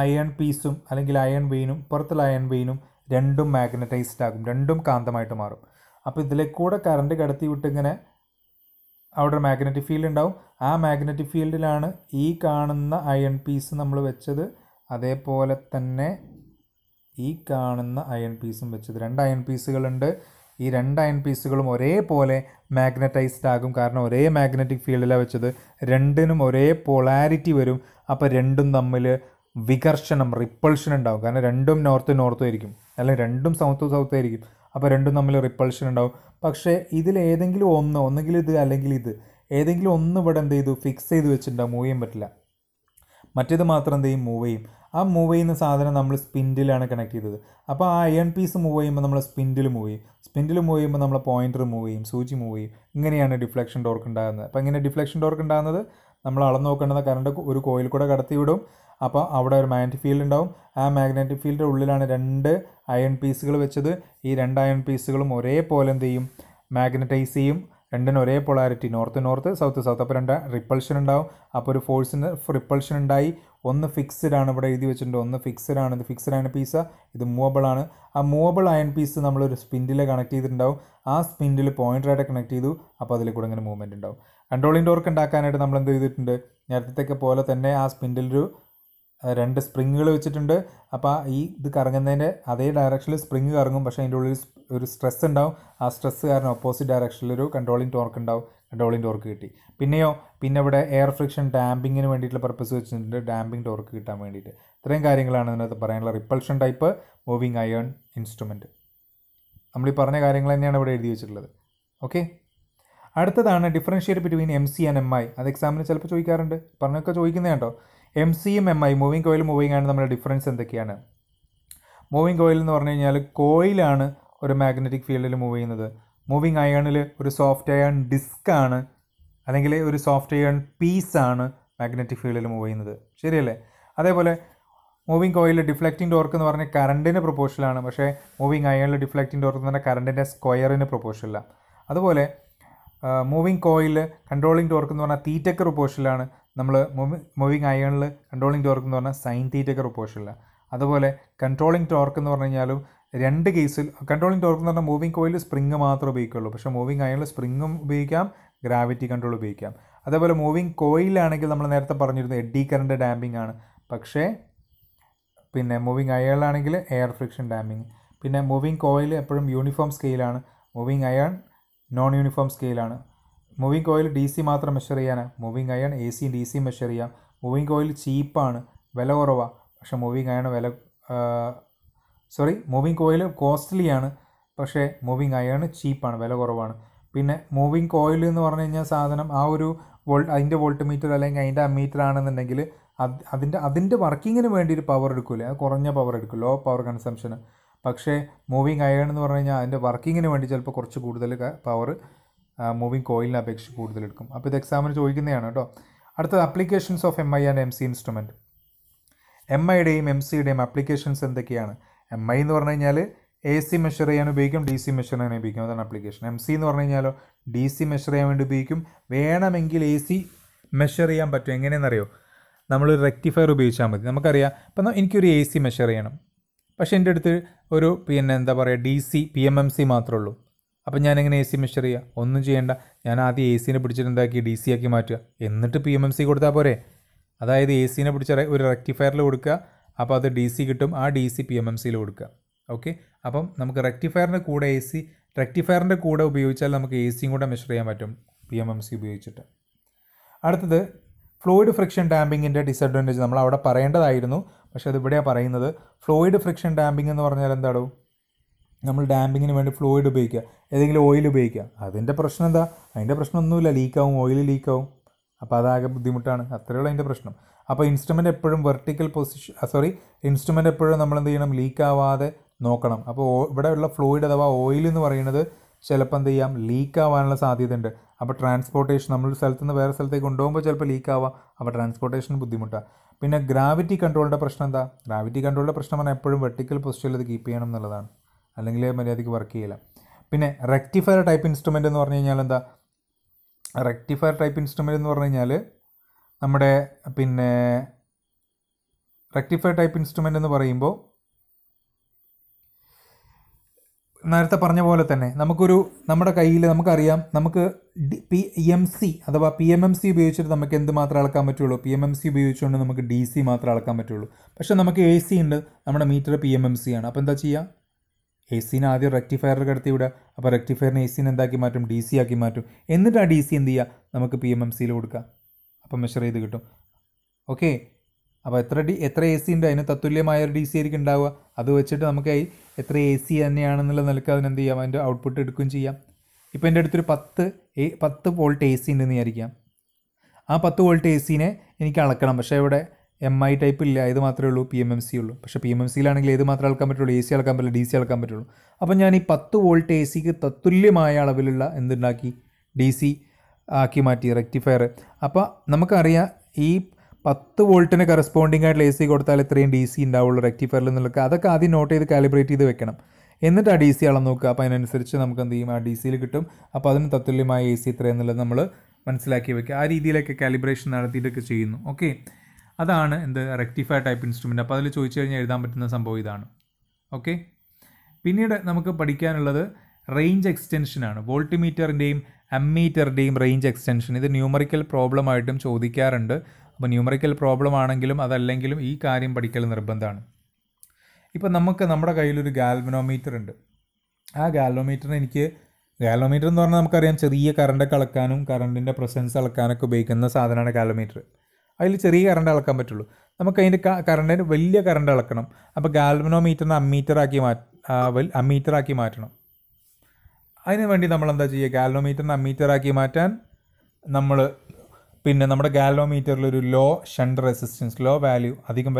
അയൺ പീസും അല്ലെങ്കിൽ അയൺ വെയിനും പുറത്തുള്ള അയൺ വെയിനും രണ്ടും മാഗ്നറ്റൈസ്ഡ് ആകും രണ്ടും കാന്തമായിട്ട് മാറും അപ്പോൾ കൂടെ കറണ്ട് കടത്തി വിട്ടിങ്ങനെ അവിടെ മാഗ്നറ്റിക് ഫീൽഡ് ഉണ്ടാവും ആ മാഗ്നറ്റിക് ഫീൽഡിലാണ് ഈ കാണുന്ന അയൺ പീസ് നമ്മൾ വെച്ചത് അതേപോലെ തന്നെ ഈ കാണുന്ന അയൺ പീസും വെച്ചത് രണ്ട് അയൺ പീസുകളുണ്ട് ഈ രണ്ട് അയൺ പീസുകളും ഒരേപോലെ മാഗ്നറ്റൈസ്ഡ് ആകും കാരണം ഒരേ മാഗ്നറ്റിക് ഫീൽഡിലാണ് വെച്ചത് രണ്ടിനും ഒരേ പൊളാരിറ്റി വരും അപ്പോൾ രണ്ടും തമ്മിൽ വികർഷണം റിപ്പൾഷൻ ഉണ്ടാകും കാരണം രണ്ടും നോർത്ത് നോർത്ത് ആയിരിക്കും അല്ലെങ്കിൽ രണ്ടും സൗത്ത് സൗത്ത് ആയിരിക്കും അപ്പോൾ രണ്ടും തമ്മിൽ റിപ്പൾഷൻ ഉണ്ടാകും പക്ഷേ ഇതിൽ ഏതെങ്കിലും ഒന്ന് ഒന്നെങ്കിൽ ഇത് അല്ലെങ്കിൽ ഇത് ഏതെങ്കിലും ഒന്ന് ഇവിടെ എന്ത് ചെയ്തു ഫിക്സ് ചെയ്ത് വെച്ചിട്ടുണ്ടാവും മൂവ് ചെയ്യാൻ പറ്റില്ല മറ്റേത് മാത്രം എന്ത് ചെയ്യും മൂവ് ചെയ്യും ആ മൂവ് ചെയ്യുന്ന സാധനം നമ്മൾ സ്പിൻഡിലാണ് കണക്ട് ചെയ്തത് അപ്പോൾ ആ അയൺ പീസ് മൂവ് ചെയ്യുമ്പോൾ നമ്മൾ സ്പിൻഡിൽ മൂവ് ചെയ്യും സ്പിൻഡിൽ മൂവ് ചെയ്യുമ്പോൾ നമ്മൾ പോയിന്റർ മൂവ് ചെയ്യും സൂചി മൂവ് ചെയ്യും ഇങ്ങനെയാണ് ഡിഫ്ലക്ഷൻ ടോർക്ക് ഉണ്ടാകുന്നത് അപ്പോൾ ഇങ്ങനെ ഡിഫ്ലക്ഷൻ ടോർക്ക് ഉണ്ടാകുന്നത് നമ്മൾ അളന്ന് നോക്കേണ്ടത് കറണ്ട് ഒരു കോയിൽ കൂടെ കടത്തിവിടും അപ്പോൾ അവിടെ ഒരു മാഗ്നറ്റിക് ഫീൽഡ് ഉണ്ടാവും ആ മാഗ്നറ്റിക് ഫീൽഡിൻ്റെ ഉള്ളിലാണ് രണ്ട് അയൺ പീസുകൾ വെച്ചത് ഈ രണ്ട് അയൺ പീസുകളും ഒരേപോലെ എന്ത് ചെയ്യും മാഗ്നറ്റൈസ് ചെയ്യും രണ്ടിനും ഒരേ polarity north north south south അപ്പോൾ രണ്ട് റിപ്പൾഷൻ ഉണ്ടാവും അപ്പോൾ ഒരു ഫോഴ്സിന് റിപ്പൾഷൻ ഉണ്ടായി ഒന്ന് ഫിക്സ്ഡ് ആണ് ഇവിടെ എഴുതി വെച്ചിട്ടുണ്ട് ഒന്ന് ഫിക്സ്ഡ് ആണ് ഇത് ഫിക്സ്ഡ് അയൺ പീസ് ഇത് മൂവബിൾ ആണ് ആ മൂവബിൾ അയൺ പീസ് നമ്മളൊരു സ്പിൻഡിൽ കണക്ട് ചെയ്തിട്ടുണ്ടാവും ആ സ്പിൻഡിൽ പോയിൻ്ററായിട്ട് കണക്ട് ചെയ്തു അപ്പോൾ അതിൽ കൂടെ ഇങ്ങനെ മൂവ്മെൻ്റ് ഉണ്ടാവും കൺട്രോളിംഗ് ടോർക്ക് ഉണ്ടാക്കാനായിട്ട് നമ്മൾ എന്ത് ചെയ്തിട്ടുണ്ട് നേരത്തെ പോലെ തന്നെ ആ സ്പിൻഡിലൊരു രണ്ട് സ്പ്രിങ്ങുകൾ വെച്ചിട്ടുണ്ട് അപ്പോൾ ഈ ഇത് കറങ്ങുന്നതിൻ്റെ അതേ ഡയറക്ഷനിൽ സ്പ്രിങ് കറങ്ങും പക്ഷേ അതിൻ്റെ ഉള്ളിൽ ഒരു സ്ട്രെസ് ഉണ്ടാവും ആ സ്ട്രെസ് കാരണം ഓപ്പോസിറ്റ് ഡയറക്ഷനിലൊരു കൺട്രോളിങ് ടോർക്ക് ഉണ്ടാവും ഡോളിൻ ടോർക്ക് കിട്ടി പിന്നെയോ പിന്നെ ഇവിടെ എയർ ഫ്രിക്ഷൻ ഡാമ്പിങ്ങിന് വേണ്ടിയിട്ടുള്ള പർപ്പസ് വെച്ചിട്ടുണ്ട് ഡാമ്പിങ് ടോർക്ക് കിട്ടാൻ വേണ്ടിയിട്ട് ഇത്രയും കാര്യങ്ങളാണ് ഇതിനകത്ത് പറയാനുള്ള repulsion type moving iron instrument നമ്മൾ ഈ പറഞ്ഞ കാര്യങ്ങൾ തന്നെയാണ് ഇവിടെ എഴുതി വെച്ചിട്ടുള്ളത് ഓക്കെ അടുത്തതാണ് differentiate between M C and M I അത് എക്സാമിന് ചിലപ്പോൾ ചോദിക്കാറുണ്ട് പറഞ്ഞൊക്കെ ചോദിക്കുന്നത് കേട്ടോ എം സിയും M I moving coil moving ആണ് നമ്മുടെ ഡിഫറൻസ് എന്തൊക്കെയാണ് മൂവിങ് കോയിൽ എന്ന് പറഞ്ഞു കഴിഞ്ഞാൽ കോയിലാണ് ഒരു മാഗ്നറ്റിക് ഫീൽഡിൽ മൂവ് ചെയ്യുന്നത് മൂവിങ് അയേണിൽ ഒരു സോഫ്റ്റ് അയേൺ ഡിസ്ക് ആണ് അല്ലെങ്കിൽ ഒരു സോഫ്റ്റ് അയേൺ പീസാണ് മാഗ്നറ്റിക് ഫീൽഡിൽ മൂവ് ചെയ്യുന്നത് ശരിയല്ലേ അതേപോലെ മൂവിങ് കോയിൽ ഡിഫ്ലക്റ്റിംഗ് ഡോർക്ക് എന്ന് പറഞ്ഞാൽ കറണ്ടിന് പ്രൊപ്പോഷനാണ് പക്ഷേ മൂവിങ് അയേണിൽ ഡിഫ്ലക്റ്റിംഗ് ഡോർക്ക് എന്ന് പറഞ്ഞാൽ കറണ്ടിൻ്റെ സ്ക്വയറിന് പ്രൊപ്പോഷനില്ല അതുപോലെ മൂവിങ് കോയിൽ കൺട്രോളിംഗ് ഡോർക്ക് എന്ന് പറഞ്ഞാൽ തീറ്റക്ക് പ്രൊപ്പോഷനിലാണ് നമ്മൾ മൂവിങ് മൂവിങ് അയേണിൽ കൺട്രോളിംഗ് ടോർക്ക് എന്ന് പറഞ്ഞാൽ സൈൻ തീറ്റക്ക് പ്രൊപ്പോഷനിലാണ് അതുപോലെ കൺട്രോളിംഗ് ടോർക്ക് എന്ന് പറഞ്ഞു കഴിഞ്ഞാലും രണ്ട് കേസിൽ കൺട്രോളിംഗ് ടോർക്ക് എന്ന് പറഞ്ഞാൽ മൂവിങ് കോയിൽ സ്പ്രിങ് മാത്രമേ ഉപയോഗിക്കുകയുള്ളൂ പക്ഷേ മൂവിങ് അയണിൽ സ്പ്രിങ്ങും ഉപയോഗിക്കാം ഗ്രാവിറ്റി കൺട്രോൾ ഉപയോഗിക്കാം അതേപോലെ മൂവിങ് കോയിലാണെങ്കിൽ നമ്മൾ നേരത്തെ പറഞ്ഞിരുന്നു എഡി കറണ്ട് ഡാമ്പിംഗ് ആണ് പക്ഷേ പിന്നെ മൂവിങ് അയണിലാണെങ്കിൽ എയർ ഫ്രിക്ഷൻ ഡാമ്പിംഗ് പിന്നെ മൂവിങ് കോയിൽ എപ്പോഴും യൂണിഫോം സ്കെയിലാണ് മൂവിങ് അയൺ നോൺ യൂണിഫോം സ്കെയിലാണ് മൂവിങ് കോയിൽ ഡി സി മാത്രം മെഷർ ചെയ്യാനാണ് moving iron A C D C measure ചെയ്യാം മൂവിങ് കോയിൽ ചീപ്പാണ് വില കുറവാണ് പക്ഷേ മൂവിങ് അയൺ വില സോറി മൂവിങ് കോയിൽ കോസ്റ്റ്ലിയാണ് പക്ഷേ മൂവിങ് അയണ് ചീപ്പാണ് വില കുറവാണ് പിന്നെ മൂവിങ് കോയിൽ എന്ന് പറഞ്ഞു കഴിഞ്ഞാൽ സാധനം ആ ഒരു വോൾ അതിൻ്റെ വോൾട്ട് മീറ്റർ അല്ലെങ്കിൽ അതിൻ്റെ മീറ്റർ ആണെന്നുണ്ടെങ്കിൽ അത് അതിൻ്റെ അതിൻ്റെ വർക്കിങ്ങിന് വേണ്ടി ഒരു പവർ എടുക്കില്ല കുറഞ്ഞ പവർ എടുക്കും ലോ പവർ കൺസംഷന് പക്ഷേ മൂവിങ് അയൺ എന്ന് പറഞ്ഞു കഴിഞ്ഞാൽ അതിൻ്റെ വർക്കിങ്ങിന് വേണ്ടി ചിലപ്പോൾ കുറച്ച് കൂടുതൽ പവർ മൂവിങ് കോയിലിനെ അപേക്ഷിച്ച് കൂടുതൽ എടുക്കും അപ്പോൾ ഇത് എക്സാമിന് ചോദിക്കുന്നതാണ് കേട്ടോ അടുത്തത് applications of M I and M C instrument M ഐയുടെയും എം സിയുടെയും അപ്ലിക്കേഷൻസ് എന്തൊക്കെയാണ് എം ഐ എന്ന് പറഞ്ഞു കഴിഞ്ഞാൽ എ സി മെഷർ ചെയ്യാൻ ഉപയോഗിക്കും ഡി സി മെഷർ ചെയ്യാൻ ഉപയോഗിക്കും അതാണ് ആപ്ലിക്കേഷൻ എം സി എന്ന് പറഞ്ഞു കഴിഞ്ഞാലോ ഡി സി മെഷർ ചെയ്യാൻ വേണ്ടി ഉപയോഗിക്കും വേണമെങ്കിൽ എ സി മെഷർ ചെയ്യാൻ പറ്റും എങ്ങനെയെന്നറിയോ നമ്മൾ റെക്ടിഫയർ ഉപയോഗിച്ചാൽ മതി നമുക്കറിയാം ഇപ്പം എനിക്കൊരു എ സി മെഷർ ചെയ്യണം പക്ഷേ എൻ്റെ അടുത്ത് ഒരു പിന്നെ എന്താ പറയുക D C P M M C മാത്രമേ ഉള്ളൂ അപ്പം ഞാൻ എങ്ങനെ എ സി മെഷർ ചെയ്യുക ഒന്നും ചെയ്യേണ്ട ഞാൻ ആദ്യം എ സീനെ പിടിച്ചിട്ട് എന്താക്കി ഡി സി ആക്കി മാറ്റുക എന്നിട്ട് പി എം എം സി കൊടുത്താൽ പോരെ അതായത് എ സീനെ പിടിച്ച ഒരു റെക്ടിഫയറിൽ കൊടുക്കുക അപ്പോൾ അത് ഡി സി കിട്ടും ആ D C P M M സിയിൽ കൊടുക്കുക ഓക്കെ അപ്പം നമുക്ക് റെക്ടിഫയറിൻ്റെ കൂടെ എ സി റെക്ടിഫയറിൻ്റെ കൂടെ ഉപയോഗിച്ചാൽ നമുക്ക് എ സിയും കൂടെ മെഷർ ചെയ്യാൻ പറ്റും പി എം എം സി ഉപയോഗിച്ചിട്ട് അടുത്തത് ഫ്ലൂയിഡ് ഫ്രിക്ഷൻ ഡാമ്പിങ്ങിൻ്റെ ഡിസഡ്വാൻറ്റേജ് നമ്മൾ അവിടെ പറയേണ്ടതായിരുന്നു പക്ഷേ അത് ഇവിടെയാണ് പറയുന്നത് ഫ്ലൂയിഡ് ഫ്രിക്ഷൻ ഡാമ്പിംഗ് എന്ന് പറഞ്ഞാൽ എന്താണോ നമ്മൾ ഡാമ്പിങ്ങിന് വേണ്ടി ഫ്ലൂയിഡ് ഉപയോഗിക്കുക ഏതെങ്കിലും ഓയിൽ ഉപയോഗിക്കുക അതിൻ്റെ പ്രശ്നം എന്താ അതിൻ്റെ പ്രശ്നമൊന്നുമില്ല ലീക്കാവും ഓയിൽ ലീക്കാവും അപ്പോൾ അതാകെ ബുദ്ധിമുട്ടാണ് അത്രയുള്ള അതിൻ്റെ പ്രശ്നം അപ്പോൾ ഇൻസ്ട്രുമെൻ്റ് എപ്പോഴും വെർട്ടിക്കൽ പൊസിഷൻ സോറി ഇൻസ്ട്രുമെൻ്റ് എപ്പോഴും നമ്മൾ എന്ത് ചെയ്യണം ലീക്ക് ആവാതെ നോക്കണം അപ്പോൾ ഇവിടെയുള്ള ഉള്ള ഫ്ലൂയിഡ് അഥവാ ഓയിൽ എന്ന് പറയുന്നത് ചിലപ്പോൾ എന്ത് ചെയ്യാം ലീക്ക് ആവാനുള്ള ഉണ്ട് അപ്പോൾ ട്രാൻസ്പോർട്ടേഷൻ നമ്മൾ സ്ഥലത്ത് നിന്ന് വേറെ സ്ഥലത്തേക്ക് കൊണ്ടുപോകുമ്പോൾ ചിലപ്പോൾ ലീക്ക് ആവാം അപ്പോൾ ട്രാൻസ്പോർട്ടേഷൻ ബുദ്ധിമുട്ടാണ് പിന്നെ ഗ്രാവിറ്റി കൺട്രോളിൻ്റെ പ്രശ്നം എന്താ ഗ്രാവിറ്റി കൺട്രോളിൻ്റെ പ്രശ്നം പറഞ്ഞാൽ എപ്പോഴും വെർട്ടിക്കൽ പൊസിഷനിൽ അത് കീപ്പ് ചെയ്യണം എന്നുള്ളതാണ് അല്ലെങ്കിൽ മര്യാദയ്ക്ക് വർക്ക് ചെയ്യില്ല പിന്നെ റെക്ടിഫയർ ടൈപ്പ് ഇൻസ്ട്രുമെൻ്റ് എന്ന് പറഞ്ഞു കഴിഞ്ഞാൽ എന്താ റെക്ടിഫയർ ടൈപ്പ് ഇൻസ്ട്രുമെൻ്റ് എന്ന് പറഞ്ഞു കഴിഞ്ഞാൽ നമ്മുടെ പിന്നെ റെക്ടിഫൈ ടൈപ്പ് ഇൻസ്ട്രുമെൻ്റ് എന്ന് പറയുമ്പോൾ നേരത്തെ പറഞ്ഞ പോലെ തന്നെ നമുക്കൊരു നമ്മുടെ കയ്യിൽ നമുക്കറിയാം നമുക്ക് പി എം സി അഥവാ പി എം എം സി ഉപയോഗിച്ചിട്ട് നമുക്ക് എന്ത് മാത്രമേ അളക്കാൻ പറ്റുള്ളൂ പി എം എം സി ഉപയോഗിച്ചുകൊണ്ട് നമുക്ക് ഡി സി മാത്രമേ അളക്കാൻ പറ്റുള്ളൂ പക്ഷേ നമുക്ക് എ സി ഉണ്ട് നമ്മുടെ meter P M M C ആണ് അപ്പോൾ എന്താ ചെയ്യുക എ സിനെ ആദ്യം റെക്ടിഫയറിൽ കിടത്തി വിടുക അപ്പോൾ റെക്ടിഫയറിന് എ സിനെ എന്താക്കി മാറ്റും ഡി സി ആക്കി മാറ്റും എന്നിട്ട് ആ ഡി സി എന്ത് ചെയ്യുക നമുക്ക് പി എം എം സിയിൽ കൊടുക്കുക അപ്പം മെഷർ ചെയ്ത് കിട്ടും ഓക്കെ അപ്പോൾ എത്ര ഡി എത്ര എ സി ഉണ്ട് അതിന് തത്തുല്യമായ ഒരു ഡി സി ആയിരിക്കും ഉണ്ടാവുക അത് വെച്ചിട്ട് നമുക്ക് എത്ര എ സി തന്നെയാണെന്നുള്ള നിലക്ക് അതിനെന്ത് ചെയ്യാം അതിൻ്റെ ഔട്ട്പുട്ട് എടുക്കുകയും ചെയ്യാം ഇപ്പോൾ എൻ്റെ അടുത്തൊരു പത്ത് പത്ത് വോൾട്ട് എ സി ഉണ്ടെന്ന് വിചാരിക്കാം ആ പത്ത് വോൾട്ട് എ സീനെ എനിക്ക് അളക്കണം പക്ഷേ ഇവിടെ എം ഐ ടൈപ്പ് ഇല്ല ഇത് മാത്രമേ ഉള്ളൂ പി എം എം സി ഉള്ളൂ പക്ഷേ പി എം എം സിയിലാണെങ്കിൽ ഏത് മാത്രമേ അളക്കാൻ പറ്റുള്ളൂ എ സി അളക്കാൻ പറ്റില്ല ഡി സി അളക്കാൻ പറ്റുള്ളൂ അപ്പോൾ ഞാൻ ഈ പത്ത് വോൾട്ട് എ സിക്ക് തത്തുല്യമായ അളവിലുള്ള എന്തുണ്ടാക്കി ഡി സി ആക്കി മാറ്റി റെക്ടിഫയർ അപ്പോൾ നമുക്കറിയാം ഈ പത്ത് വോൾട്ടിന് കറസ്പോണ്ടിങ് ആയിട്ട് എ സി കൊടുത്താൽ എത്രയും ഡി സി ഉണ്ടാവുള്ളൂ റെക്ടിഫയറിൽ നിന്നുള്ള അതൊക്കെ ആദ്യം നോട്ട് ചെയ്ത് കാലിബ്രേറ്റ് ചെയ്ത് വെക്കണം എന്നിട്ട് ആ ഡി സി അളന്ന് നോക്കുക അപ്പോൾ അതിനനുസരിച്ച് നമുക്ക് എന്ത് ചെയ്യും ആ ഡി സിയിൽ കിട്ടും അപ്പോൾ അതിന് തത്തുല്യമായ എ സി എത്ര എന്നുള്ളത് നമ്മൾ മനസ്സിലാക്കി വെക്കുക ആ രീതിയിലൊക്കെ കാലിബ്രേഷൻ നടത്തിയിട്ടൊക്കെ ചെയ്യുന്നു ഓക്കെ അതാണ് എന്ത് റെക്ടിഫയർ ടൈപ്പ് ഇൻസ്ട്രുമെൻ്റ് അപ്പോൾ അതിൽ ചോദിച്ചു കഴിഞ്ഞാൽ എഴുതാൻ പറ്റുന്ന സംഭവം ഇതാണ് ഓക്കെ പിന്നീട് നമുക്ക് പഠിക്കാനുള്ളത് റേഞ്ച് വോൾട്ട് മീറ്ററിൻ്റെയും അമ്മീറ്ററുടെയും റേഞ്ച് എക്സ്റ്റൻഷൻ ഇത് ന്യൂമറിക്കൽ പ്രോബ്ലം ആയിട്ടും ചോദിക്കാറുണ്ട് അപ്പോൾ ന്യൂമറിക്കൽ പ്രോബ്ലം ആണെങ്കിലും അതല്ലെങ്കിലും ഈ കാര്യം പഠിക്കൽ നിർബന്ധമാണ് ഇപ്പോൾ നമുക്ക് നമ്മുടെ കയ്യിലൊരു ഗാൽവനോമീറ്റർ ഉണ്ട് ആ ഗാൽവനോമീറ്ററിന് എനിക്ക് ഗാലോമീറ്റർ എന്ന് പറഞ്ഞാൽ നമുക്കറിയാം ചെറിയ കറണ്ടൊക്കെ അളക്കാനും കറണ്ടിൻ്റെ പ്രസൻസ് അളക്കാനൊക്കെ ഉപയോഗിക്കുന്ന സാധനമാണ് ഗാലോമീറ്റർ അതിൽ ചെറിയ കറണ്ട് അളക്കാൻ പറ്റുള്ളൂ നമുക്ക് അതിൻ്റെ കറണ്ടിന് വലിയ കറണ്ട് അളക്കണം അപ്പോൾ ഗാൽവനോമീറ്ററിനെ അമ്മീറ്ററാക്കി മാറ്റ അമ്മീറ്ററാക്കി മാറ്റണം അതിന് വേണ്ടി നമ്മൾ എന്താ ചെയ്യുക അമ്മീറ്റർ അമ്മീറ്ററാക്കി മാറ്റാൻ നമ്മൾ പിന്നെ നമ്മുടെ ഗാലനോമീറ്ററിൽ ഒരു low shunt resistance low value അധികം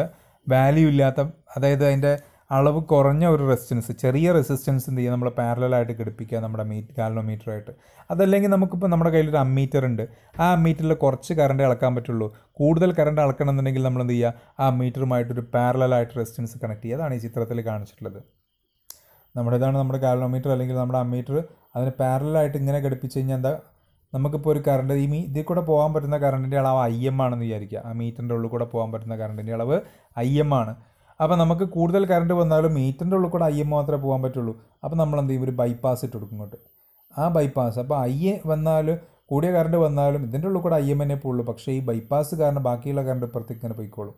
വാല്യൂ ഇല്ലാത്ത അതായത് അതിൻ്റെ അളവ് കുറഞ്ഞ ഒരു റെസിസ്റ്റൻസ് ചെറിയ റെസിസ്റ്റൻസ് എന്ത് ചെയ്യുക നമ്മൾ പാരലായിട്ട് ഘടിപ്പിക്കുക നമ്മുടെ മീറ്റ് ഗാലോമീറ്ററായിട്ട് അതല്ലെങ്കിൽ നമുക്കിപ്പോൾ നമ്മുടെ കയ്യിലൊരു അമ്മീറ്റർ ഉണ്ട് ആ അമ്മീറ്ററിൽ കുറച്ച് കറണ്ട് അളക്കാൻ പറ്റുള്ളൂ കൂടുതൽ കറണ്ട് അളക്കണമെന്നുണ്ടെങ്കിൽ നമ്മൾ എന്ത് ചെയ്യുക ആ അമ്മീറ്ററുമായിട്ടൊരു പാരലായിട്ട് റെസിസ്റ്റൻസ് കണക്ട് ചെയ്യുക അതാണ് ഈ ചിത്രത്തിൽ കാണിച്ചിട്ടുള്ളത് നമ്മുടേതാണ് നമ്മുടെ കാലോമീറ്റർ അല്ലെങ്കിൽ നമ്മുടെ അമ്മീറ്റർ അതിന് പാരലായിട്ട് ഇങ്ങനെ ഘടിപ്പിച്ച് കഴിഞ്ഞാൽ എന്താ നമുക്കിപ്പോൾ ഒരു കറണ്ട് ഈ ഇതിൽ കൂടെ പോകാൻ പറ്റുന്ന കറണ്ടിൻ്റെ അളവ് ഐ എം ആണെന്ന് വിചാരിക്കുക ആ മീറ്ററിൻ്റെ ഉള്ളിൽ കൂടെ പോകാൻ പറ്റുന്ന കറണ്ടിൻ്റെ അളവ് ഐ എം ആണ് അപ്പോൾ നമുക്ക് കൂടുതൽ കറണ്ട് വന്നാലും മീറ്ററിൻ്റെ ഉള്ളിൽ കൂടെ ഐ എം മാത്രമേ പോകാൻ പറ്റുള്ളൂ അപ്പോൾ നമ്മൾ എന്ത് ചെയ്യും ഒരു ബൈപ്പാസ് ഇട്ട് കൊടുക്കും ഇങ്ങോട്ട് ആ ബൈപ്പാസ് അപ്പോൾ ഐ എ വന്നാൽ കൂടിയ കറണ്ട് വന്നാലും ഇതിൻ്റെ ഉള്ളിൽ കൂടെ ഐ എം എന്നെ പോകുള്ളൂ പക്ഷേ ഈ ബൈപ്പാസ് കാരണം ബാക്കിയുള്ള കറണ്ട് ഇപ്പുറത്തേക്ക് ഇങ്ങനെ പോയിക്കോളും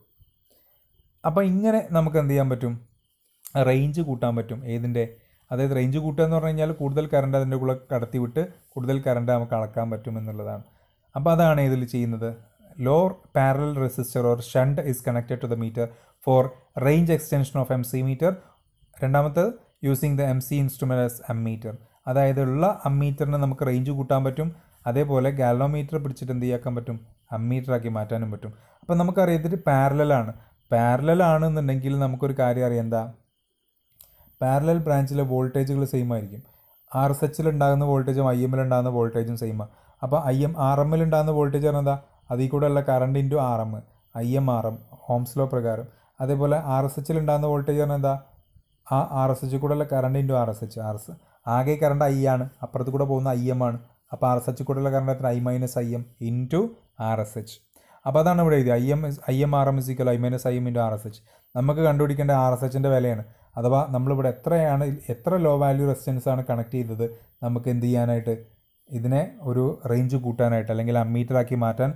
അപ്പോൾ ഇങ്ങനെ നമുക്ക് എന്ത് ചെയ്യാൻ പറ്റും റേഞ്ച് കൂട്ടാൻ പറ്റും ഏതിൻ്റെ അതായത് റേഞ്ച് കൂട്ടുക എന്ന് പറഞ്ഞു കഴിഞ്ഞാൽ കൂടുതൽ കറണ്ട് അതിൻ്റെ കൂടെ വിട്ട് കൂടുതൽ കറണ്ട് നമുക്ക് അളക്കാൻ പറ്റും എന്നുള്ളതാണ് അപ്പോൾ അതാണ് ഇതിൽ ചെയ്യുന്നത് lower parallel resistor or shunt is connected to the meter for range extension of M C meter രണ്ടാമത്തത് using the M C instrument M meter അതായത് ഉള്ള മീറ്ററിന് നമുക്ക് റേഞ്ച് കൂട്ടാൻ പറ്റും അതേപോലെ ഗാലോമീറ്റർ പിടിച്ചിട്ട് എന്ത് ചെയ്യാക്കാൻ പറ്റും ആക്കി മാറ്റാനും പറ്റും അപ്പം നമുക്കറിയാം ഇതിൽ പാരലലാണ് പാരലലാണെന്നുണ്ടെങ്കിൽ നമുക്കൊരു കാര്യം അറിയാം എന്താ പാരലൽ ബ്രാഞ്ചിലെ വോൾട്ടേജുകൾ സെയിം ആയിരിക്കും ആർ എസ് എച്ചിൽ ഉണ്ടാകുന്ന വോൾട്ടേജും ഐ എമ്മിൽ ഉണ്ടാകുന്ന വോൾട്ടേജും സെയിമാണ് അപ്പോൾ ഐ എം ആർ എമ്മിൽ ഉണ്ടാകുന്ന വോൾട്ടേജ് പറഞ്ഞാൽ അതിൽ കൂടെ ഉള്ള current into R M I M R M Ohm's law പ്രകാരം അതേപോലെ ആർ എസ് എച്ചിൽ ഉണ്ടാകുന്ന വോൾട്ടേജ് പറഞ്ഞാൽ എന്താ ആ ആർ എസ് എച്ചിൽ കൂടെ ഉള്ള current into R S H R S ആകെ കറണ്ട് ഐ ആണ് അപ്പുറത്ത് കൂടെ പോകുന്ന ഐ എം ആണ് അപ്പോൾ ആർ എസ് എച്ച് കൂടെ ഉള്ള കറണ്ട് എത്ര I minus I M into R S H അപ്പോൾ അതാണ് ഇവിടെ എഴുതിയത് I M I M R M is equal I minus I M into R S H നമുക്ക് കണ്ടുപിടിക്കേണ്ട ആർ എസ് എച്ചിൻ്റെ വിലയാണ് അഥവാ നമ്മളിവിടെ എത്രയാണ് എത്ര ലോ വാല്യൂ റെസിസ്റ്റൻസ് ആണ് കണക്ട് ചെയ്തത് നമുക്ക് എന്ത് ചെയ്യാനായിട്ട് ഇതിനെ ഒരു റേഞ്ച് കൂട്ടാനായിട്ട് അല്ലെങ്കിൽ അമ്മീറ്ററാക്കി മാറ്റാൻ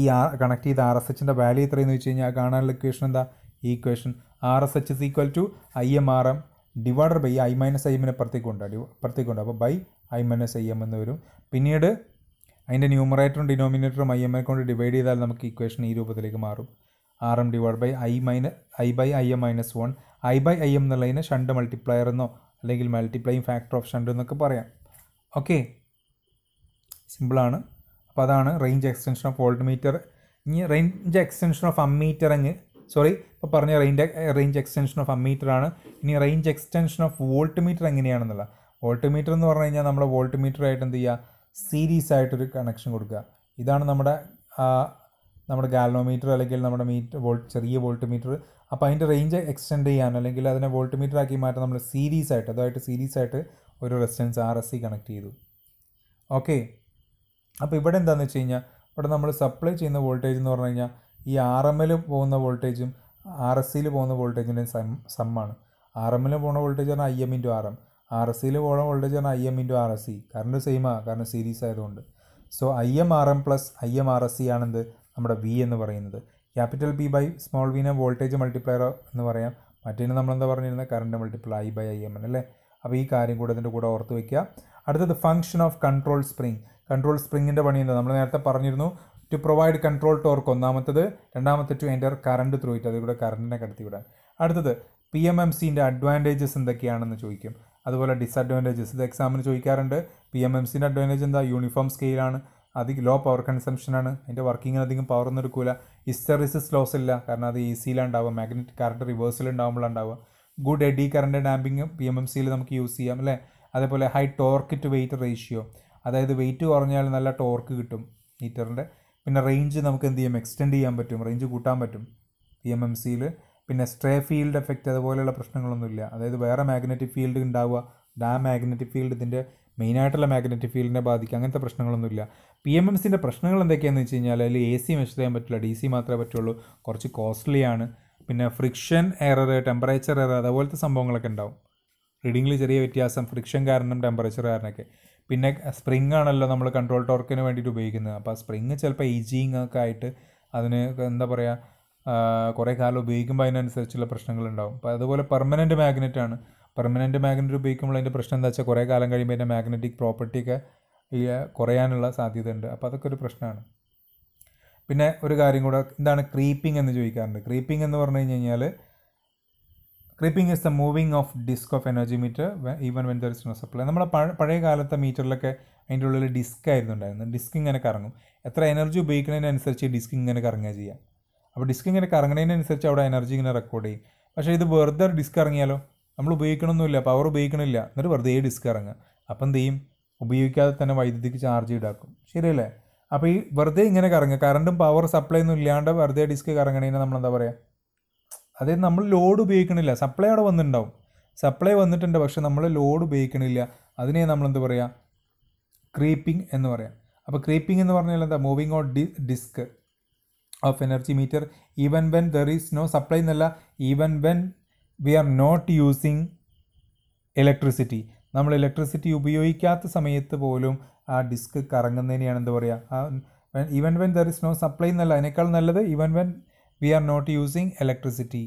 ഈ ആ കണക്ട് ചെയ്ത ആർ എസ് എച്ചിൻ്റെ വാല്യൂ എത്രയെന്ന് വെച്ച് കഴിഞ്ഞാൽ കാണാനുള്ള ഇക്വേഷൻ എന്താ ഈ equation R S H is equal to I M R M divider by I minus I എമ്മിനെ പ്രത്യേകമുണ്ട് പ്രത്യേകമുണ്ട് അപ്പോൾ by I minus I M എന്ന് വരും പിന്നീട് അതിൻ്റെ ന്യൂമറേറ്ററും ഡിനോമിനേറ്ററും ഐ എ കൊണ്ട് ഡിവൈഡ് ചെയ്താൽ നമുക്ക് ഇക്വേഷൻ ഈ രൂപത്തിലേക്ക് മാറും R M divide by I minus I by I M minus one I by I M എന്നുള്ളതിന് ഷണ്ട് മൾട്ടിപ്ലയർ എന്നോ അല്ലെങ്കിൽ മൾട്ടിപ്ലൈയിങ് ഫാക്ടർ ഓഫ് ഷണ്ട് എന്നൊക്കെ പറയാം ഓക്കെ സിമ്പിളാണ് അപ്പോൾ അതാണ് range extension of volt meter ഇനി റേഞ്ച് എക്സ്റ്റൻഷൻ ഓഫ് അമ്മീറ്റർ അങ്ങ് സോറി ഇപ്പോൾ പറഞ്ഞ range range extension of ammeter ആണ് ഇനി range extension of volt meter എങ്ങനെയാണെന്നുള്ള വോൾട്ട് മീറ്റർ എന്ന് പറഞ്ഞു കഴിഞ്ഞാൽ നമ്മൾ വോൾട്ട് മീറ്ററായിട്ട് എന്ത് ചെയ്യുക സീരീസ് ആയിട്ടൊരു കണക്ഷൻ കൊടുക്കുക ഇതാണ് നമ്മുടെ നമ്മുടെ ഗാലോമീറ്റർ അല്ലെങ്കിൽ നമ്മുടെ മീറ്റർ വോൾട്ട് ചെറിയ വോൾട്ട് മീറ്റർ അപ്പോൾ അതിൻ്റെ റേഞ്ച് എക്സ്റ്റെൻഡ് ചെയ്യാനോ അല്ലെങ്കിൽ അതിനെ വോൾട്ട് മീറ്റർ ആക്കി മാറ്റാൻ നമ്മൾ സീരീസ് ആയിട്ട് അതായിട്ട് സീരീസ് ആയിട്ട് ഒരു resistance R S C connect ചെയ്തു ഓക്കെ അപ്പോൾ ഇവിടെ എന്താണെന്ന് വെച്ച് കഴിഞ്ഞാൽ ഇവിടെ നമ്മൾ സപ്ലൈ ചെയ്യുന്ന വോൾട്ടേജ് എന്ന് പറഞ്ഞു കഴിഞ്ഞാൽ ഈ ആർ എം എൽ പോകുന്ന വോൾട്ടേജും ആർ എസ് സിയിൽ പോകുന്ന വോൾട്ടേജിൻ്റെ സം സമ്മാണ് ആർ എമ്മിൽ പോകുന്ന വോൾട്ടേജ് ആണ് I M into R M R S സിയിൽ പോകുന്ന വോൾട്ടേജ് ആണ് I M into R S C current സെയിമാണ് കാരണം സീരീസ് ആയതുകൊണ്ട് so I M R M plus I M R S C ആണെന്ത് നമ്മുടെ വി എന്ന് പറയുന്നത് ക്യാപിറ്റൽ ബി ബൈ സ്മോൾ വിനെ വോൾട്ടേജ് മൾട്ടിപ്ലയർ എന്ന് പറയാം മറ്റേന് നമ്മളെന്താ പറഞ്ഞിരുന്നത് current multiply I by I M N അല്ലേ അപ്പോൾ ഈ കാര്യം കൂടെ അതിൻ്റെ കൂടെ ഓർത്ത് വയ്ക്കുക അടുത്തത് function of control spring control സ്പ്രിങ്ങിൻ്റെ പണി എന്താ നമ്മൾ നേരത്തെ പറഞ്ഞിരുന്നു ടു പ്രൊവൈഡ് കൺട്രോൾ ടോർക്ക് ഒന്നാമത്തത് രണ്ടാമത്തെ ടു എൻ്റെ കറണ്ട് ത്രൂ ഇറ്റ് അതിലൂടെ കറണ്ടിനെ കടത്തി വിടാൻ അടുത്തത് പി എം എം സിൻ്റെ അഡ്വാൻറ്റേജസ് എന്തൊക്കെയാണെന്ന് ചോദിക്കും അതുപോലെ ഡിസ്അഡ്വാൻറ്റേജസ് ഇത് എക്സാമിന് ചോദിക്കാറുണ്ട് പി എം എം സിൻ്റെ അഡ്വാൻറ്റേജ് എന്താ യൂണിഫോം സ്കെയിലാണ് അധികം ലോ പവർ ആണ് അതിൻ്റെ വർക്കിങ്ങിന് അധികം ഒന്നും എടുക്കില്ല ഹിസ്റ്ററിസിസ് ലോസ് ഇല്ല കാരണം അത് എ സിയിലുണ്ടാവുക മാഗ്നറ്റിക് കറണ്ട് റിവേഴ്സിൽ ഉണ്ടാവുമ്പോഴുണ്ടാവുക good eddy current damping P M M സിയിൽ നമുക്ക് യൂസ് ചെയ്യാം അല്ലേ അതേപോലെ high torque to weight ratio അതായത് വെയിറ്റ് കുറഞ്ഞാൽ നല്ല ടോർക്ക് കിട്ടും ഹീറ്ററിൻ്റെ പിന്നെ റേഞ്ച് നമുക്ക് എന്ത് ചെയ്യാം എക്സ്റ്റെൻഡ് ചെയ്യാൻ പറ്റും റേഞ്ച് കൂട്ടാൻ പറ്റും പി എം എം സിയിൽ പിന്നെ സ്ട്രേ ഫീൽഡ് എഫക്റ്റ് അതുപോലെയുള്ള പ്രശ്നങ്ങളൊന്നുമില്ല അതായത് വേറെ മാഗ്നറ്റിക് ഫീൽഡ് ഉണ്ടാവുക ഡാം മാഗ്നറ്റിക് ഫീൽഡ് ഇതിൻ്റെ മെയിനായിട്ടുള്ള മാഗ്നറ്റിക് ഫീൽഡിനെ ബാധിക്കുക അങ്ങനത്തെ പ്രശ്നങ്ങളൊന്നുമില്ല പി എം എം സിൻ്റെ പ്രശ്നങ്ങൾ എന്തൊക്കെയാണെന്ന് വെച്ച് കഴിഞ്ഞാൽ അതിൽ എ സി മെഷർ ചെയ്യാൻ പറ്റില്ല ഡി സി മാത്രമേ പറ്റുള്ളൂ കുറച്ച് കോസ്റ്റ്ലിയാണ് പിന്നെ ഫ്രിക്ഷൻ എറർ ടെമ്പറേച്ചർ എറർ അതുപോലത്തെ സംഭവങ്ങളൊക്കെ ഉണ്ടാവും റീഡിങ്ങിൽ ചെറിയ വ്യത്യാസം ഫ്രിക്ഷൻ കാരണം ടെമ്പറേച്ചർ കാരണമൊക്കെ പിന്നെ സ്പ്രിങ് ആണല്ലോ നമ്മൾ കൺട്രോൾ ടോർക്കിന് വേണ്ടിയിട്ട് ഉപയോഗിക്കുന്നത് അപ്പോൾ സ്പ്രിങ് ചിലപ്പോൾ ഈജിങ് ഒക്കെ ആയിട്ട് അതിന് എന്താ പറയുക കുറേ കാലം ഉപയോഗിക്കുമ്പോൾ അതിനനുസരിച്ചുള്ള ഉണ്ടാവും അപ്പോൾ അതുപോലെ പെർമനൻറ്റ് മാഗ്നറ്റാണ് പെർമനൻറ്റ് മാഗ്നറ്റ് ഉപയോഗിക്കുമ്പോൾ അതിൻ്റെ പ്രശ്നം എന്താ വെച്ചാൽ കുറേ കാലം കഴിയുമ്പോൾ അതിൻ്റെ മാഗ്നറ്റിക് പ്രോപ്പർട്ടിയൊക്കെ കുറയാനുള്ള സാധ്യതയുണ്ട് അപ്പോൾ അതൊക്കെ ഒരു പ്രശ്നമാണ് പിന്നെ ഒരു കാര്യം കൂടെ എന്താണ് ക്രീപ്പിംഗ് എന്ന് ചോദിക്കാറുണ്ട് ക്രീപ്പിംഗ് എന്ന് പറഞ്ഞു കഴിഞ്ഞാൽ creeping is the moving of disc of energy meter even when there is no supply നമ്മളെ പഴയ കാലത്തെ മീറ്ററിലൊക്കെ അതിൻ്റെ ഉള്ളിൽ ഡിസ്ക് ആയിരുന്നു ഉണ്ടായിരുന്നത് ഡിസ്ക് ഇങ്ങനെ കറങ്ങും എത്ര എനർജി ഉപയോഗിക്കുന്നതിനനുസരിച്ച് ഡിസ്ക് ഇങ്ങനെ കറങ്ങുക ചെയ്യാം അപ്പോൾ ഡിസ്ക് ഇങ്ങനെ കറങ്ങുന്നതിനനുസരിച്ച് അവിടെ എനർജി ഇങ്ങനെ റെക്കോർഡ് ചെയ്യും പക്ഷേ ഇത് വെറുതെ ഡിസ്ക് ഇറങ്ങിയാലോ നമ്മൾ ഉപയോഗിക്കണമൊന്നുമില്ല പവർ ഉപയോഗിക്കണമില്ല എന്നിട്ട് വെറുതെ ഡിസ്ക് ഇറങ്ങുക അപ്പം എന്ത് ചെയ്യും ഉപയോഗിക്കാതെ തന്നെ വൈദ്യുതിക്ക് ചാർജ് ഈടാക്കും ശരിയല്ലേ അപ്പോൾ ഈ വെറുതെ ഇങ്ങനെ കറങ്ങുക കറണ്ടും പവർ സപ്ലൈ ഒന്നും ഇല്ലാണ്ട് വെറുതെ ഡിസ്ക് കറങ്ങണേനെ നമ്മൾ എന്താ പറയുക അതായത് നമ്മൾ ലോഡ് ഉപയോഗിക്കണില്ല സപ്ലൈ അവിടെ വന്നിട്ടുണ്ടാവും സപ്ലൈ വന്നിട്ടുണ്ട് പക്ഷെ നമ്മൾ ലോഡ് ഉപയോഗിക്കണില്ല അതിനെ നമ്മൾ എന്താ പറയുക ക്രീപ്പിംഗ് എന്ന് പറയാം അപ്പോൾ ക്രീപ്പിംഗ് എന്ന് പറഞ്ഞാൽ എന്താ moving on D disc of energy meter even when there is no supply എന്നല്ല even when we are not using electricity നമ്മൾ ഇലക്ട്രിസിറ്റി ഉപയോഗിക്കാത്ത സമയത്ത് പോലും ആ ഡിസ്ക് കറങ്ങുന്നതിനെയാണ് എന്താ പറയുക even when there is no supply എന്നല്ല അതിനേക്കാൾ നല്ലത് even when we are not using electricity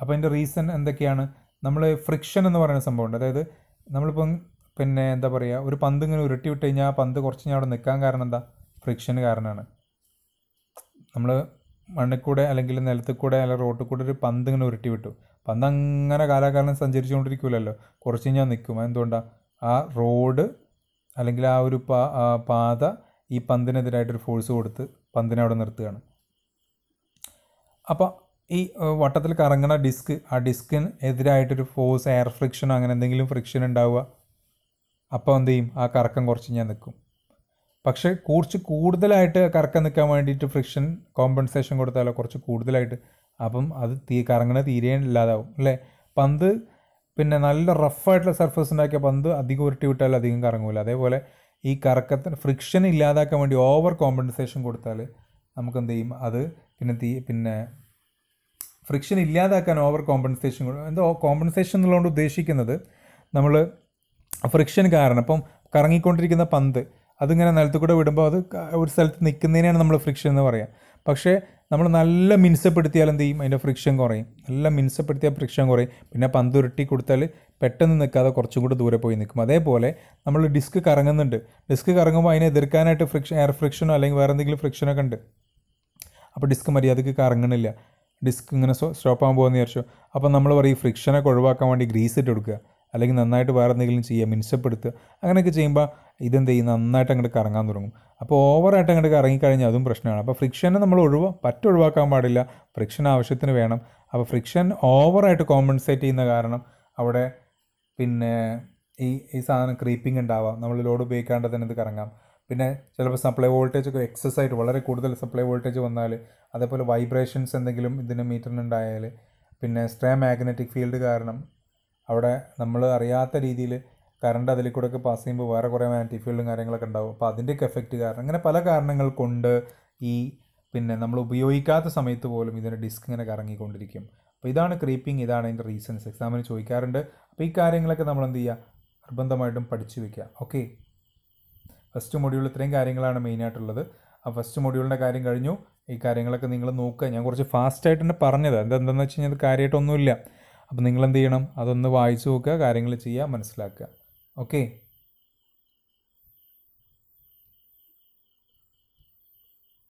അപ്പോൾ അതിൻ്റെ റീസൺ എന്തൊക്കെയാണ് നമ്മൾ ഫ്രിക്ഷൻ എന്ന് പറയുന്ന സംഭവമുണ്ട് അതായത് നമ്മളിപ്പം പിന്നെ എന്താ പറയുക ഒരു പന്ത് ഇങ്ങനെ ഉരുട്ടി വിട്ട് കഴിഞ്ഞാൽ ആ പന്ത് കുറച്ച് ഞാൻ അവിടെ നിൽക്കാൻ കാരണം എന്താ ഫ്രിക്ഷൻ കാരണമാണ് നമ്മൾ മണ്ണിൽ കൂടെ അല്ലെങ്കിൽ നിലത്തിൽ കൂടെ അല്ലെങ്കിൽ റോട്ടിൽ കൂടെ ഒരു പന്ത് ഇങ്ങനെ ഉരുട്ടി വിട്ടു അപ്പം അന്നങ്ങനെ കാലാകാലം സഞ്ചരിച്ചുകൊണ്ടിരിക്കില്ലല്ലോ കുറച്ച് ഞാൻ നിൽക്കും എന്തുകൊണ്ടാണ് ആ റോഡ് അല്ലെങ്കിൽ ആ ഒരു പാത ഈ പന്തിനെതിരായിട്ടൊരു ഫോഴ്സ് കൊടുത്ത് പന്തിനെ അവിടെ നിർത്തുകയാണ് അപ്പോൾ ഈ വട്ടത്തിൽ കറങ്ങുന്ന ഡിസ്ക് ആ ഡിസ്കിന് എതിരായിട്ടൊരു ഫോഴ്സ് എയർ ഫ്രിക്ഷൻ അങ്ങനെ എന്തെങ്കിലും ഫ്രിക്ഷൻ ഉണ്ടാവുക അപ്പോൾ എന്ത് ചെയ്യും ആ കറക്കം കുറച്ച് ഞാൻ നിൽക്കും പക്ഷേ കുറച്ച് കൂടുതലായിട്ട് കറക്കം നിൽക്കാൻ വേണ്ടിയിട്ട് ഫ്രിക്ഷൻ കോമ്പൻസേഷൻ കൊടുത്താലോ കുറച്ച് കൂടുതലായിട്ട് അപ്പം അത് തീ കറങ്ങണ തീരെ ഇല്ലാതാവും അല്ലേ പന്ത് പിന്നെ നല്ല റഫായിട്ടുള്ള സർഫസ് ഉണ്ടാക്കിയ പന്ത് അധികം ഉരുട്ടി വിട്ടാൽ അധികം കറങ്ങൂല അതേപോലെ ഈ കറക്കത്തിന് ഫ്രിക്ഷൻ ഇല്ലാതാക്കാൻ വേണ്ടി ഓവർ കോമ്പൻസേഷൻ കൊടുത്താൽ നമുക്ക് എന്ത് ചെയ്യും അത് പിന്നെ തീ പിന്നെ ഫ്രിക്ഷൻ ഇല്ലാതാക്കാൻ ഓവർ കോമ്പൻസേഷൻ എന്തോ കോമ്പൻസേഷൻ എന്നുള്ളതുകൊണ്ട് ഉദ്ദേശിക്കുന്നത് നമ്മൾ ഫ്രിക്ഷൻ കാരണം ഇപ്പം കറങ്ങിക്കൊണ്ടിരിക്കുന്ന പന്ത് അതിങ്ങനെ നിലത്ത് കൂടെ വിടുമ്പോൾ അത് ഒരു സ്ഥലത്ത് നിൽക്കുന്നതിനാണ് നമ്മൾ ഫ്രിക്ഷൻ എന്ന് പറയുക പക്ഷേ നമ്മൾ നല്ല മിനുസപ്പെടുത്തിയാൽ എന്ത് ചെയ്യും അതിൻ്റെ ഫ്രിക്ഷൻ കുറയും നല്ല മിനുസപ്പെടുത്തിയാൽ ഫ്രിക്ഷൻ കുറയും പിന്നെ പന്ത് ഉരുട്ടി കൊടുത്താൽ പെട്ടെന്ന് നിൽക്കാതെ കുറച്ചും കൂടെ ദൂരെ പോയി നിൽക്കും അതേപോലെ നമ്മൾ ഡിസ്ക് കറങ്ങുന്നുണ്ട് ഡിസ്ക് കറങ്ങുമ്പോൾ അതിനെ എതിർക്കാനായിട്ട് ഫ്രിക്ഷൻ എയർ ഫ്രിക്ഷനോ അല്ലെങ്കിൽ വേറെ എന്തെങ്കിലും ഫ്രിക്ഷനൊക്കെ ഉണ്ട് അപ്പോൾ ഡിസ്ക് മര്യാദക്ക് കറങ്ങണില്ല ഡിസ്ക് ഇങ്ങനെ സ്റ്റോപ്പ് ആകാൻ പോകുന്ന വിചാരിച്ചു അപ്പോൾ നമ്മൾ പറയും ഫ്രിക്ഷനൊക്കെ ഒഴിവാക്കാൻ വേണ്ടി ഗ്രീസ് ഇട്ട് കൊടുക്കുക അല്ലെങ്കിൽ നന്നായിട്ട് വേറെ എന്തെങ്കിലും ചെയ്യുക മിനുസപ്പെടുത്തുക അങ്ങനെയൊക്കെ ചെയ്യുമ്പോൾ ഇതെന്ത് ചെയ്യും നന്നായിട്ട് അങ്ങോട്ട് കറങ്ങാൻ തുടങ്ങും അപ്പോൾ ഓവറായിട്ട് അങ്ങോട്ട് കറങ്ങിക്കഴിഞ്ഞാൽ അതും പ്രശ്നമാണ് അപ്പോൾ ഫ്രിക്ഷനെ നമ്മൾ ഒഴിവ് പറ്റ ഒഴിവാക്കാൻ പാടില്ല ഫ്രിക്ഷൻ ആവശ്യത്തിന് വേണം അപ്പോൾ ഫ്രിക്ഷൻ ഓവറായിട്ട് കോമ്പൻസേറ്റ് ചെയ്യുന്ന കാരണം അവിടെ പിന്നെ ഈ ഈ സാധനം ക്രീപ്പിംഗ് ഉണ്ടാവാം നമ്മൾ ലോഡ് ഉപയോഗിക്കാണ്ട് തന്നെ ഇത് കറങ്ങാം പിന്നെ ചിലപ്പോൾ സപ്ലൈ വോൾട്ടേജ് ഒക്കെ എക്സസ് ആയിട്ട് വളരെ കൂടുതൽ സപ്ലൈ വോൾട്ടേജ് വന്നാൽ അതേപോലെ വൈബ്രേഷൻസ് എന്തെങ്കിലും ഇതിന് മീറ്ററിനുണ്ടായാൽ പിന്നെ സ്ട്രേ മാഗ്നറ്റിക് ഫീൽഡ് കാരണം അവിടെ നമ്മൾ അറിയാത്ത രീതിയിൽ കറണ്ട് അതിൽ ഒക്കെ പാസ് ചെയ്യുമ്പോൾ വേറെ കുറേ ആൻറ്റിഫീൽഡും കാര്യങ്ങളൊക്കെ ഉണ്ടാവും അപ്പോൾ അതിൻ്റെയൊക്കെ എഫക്റ്റ് കാരണം അങ്ങനെ പല കാരണങ്ങൾ കൊണ്ട് ഈ പിന്നെ നമ്മൾ ഉപയോഗിക്കാത്ത സമയത്ത് പോലും ഇതിൻ്റെ ഡിസ്ക് ഇങ്ങനെ കറങ്ങിക്കൊണ്ടിരിക്കും അപ്പോൾ ഇതാണ് ക്രീപ്പിംഗ് ഇതാണ് അതിൻ്റെ റീസൺസ് എക്സാമിന് ചോദിക്കാറുണ്ട് അപ്പോൾ ഈ കാര്യങ്ങളൊക്കെ നമ്മൾ എന്ത് ചെയ്യുക നിർബന്ധമായിട്ടും പഠിച്ചു വയ്ക്കുക ഓക്കെ ഫസ്റ്റ് മൊഡ്യൂൾ ഇത്രയും കാര്യങ്ങളാണ് മെയിനായിട്ടുള്ളത് ആ ഫസ്റ്റ് മൊഡ്യൂളിൻ്റെ കാര്യം കഴിഞ്ഞു ഈ കാര്യങ്ങളൊക്കെ നിങ്ങൾ നോക്കുക ഞാൻ കുറച്ച് ഫാസ്റ്റായിട്ട് തന്നെ പറഞ്ഞത് എന്താണെന്ന് വെച്ച് കഴിഞ്ഞാൽ കാര്യമായിട്ടൊന്നുമില്ല അപ്പോൾ നിങ്ങൾ എന്ത് ചെയ്യണം അതൊന്ന് വായിച്ചു നോക്കുക കാര്യങ്ങൾ ചെയ്യുക മനസ്സിലാക്കുക ഓക്കെ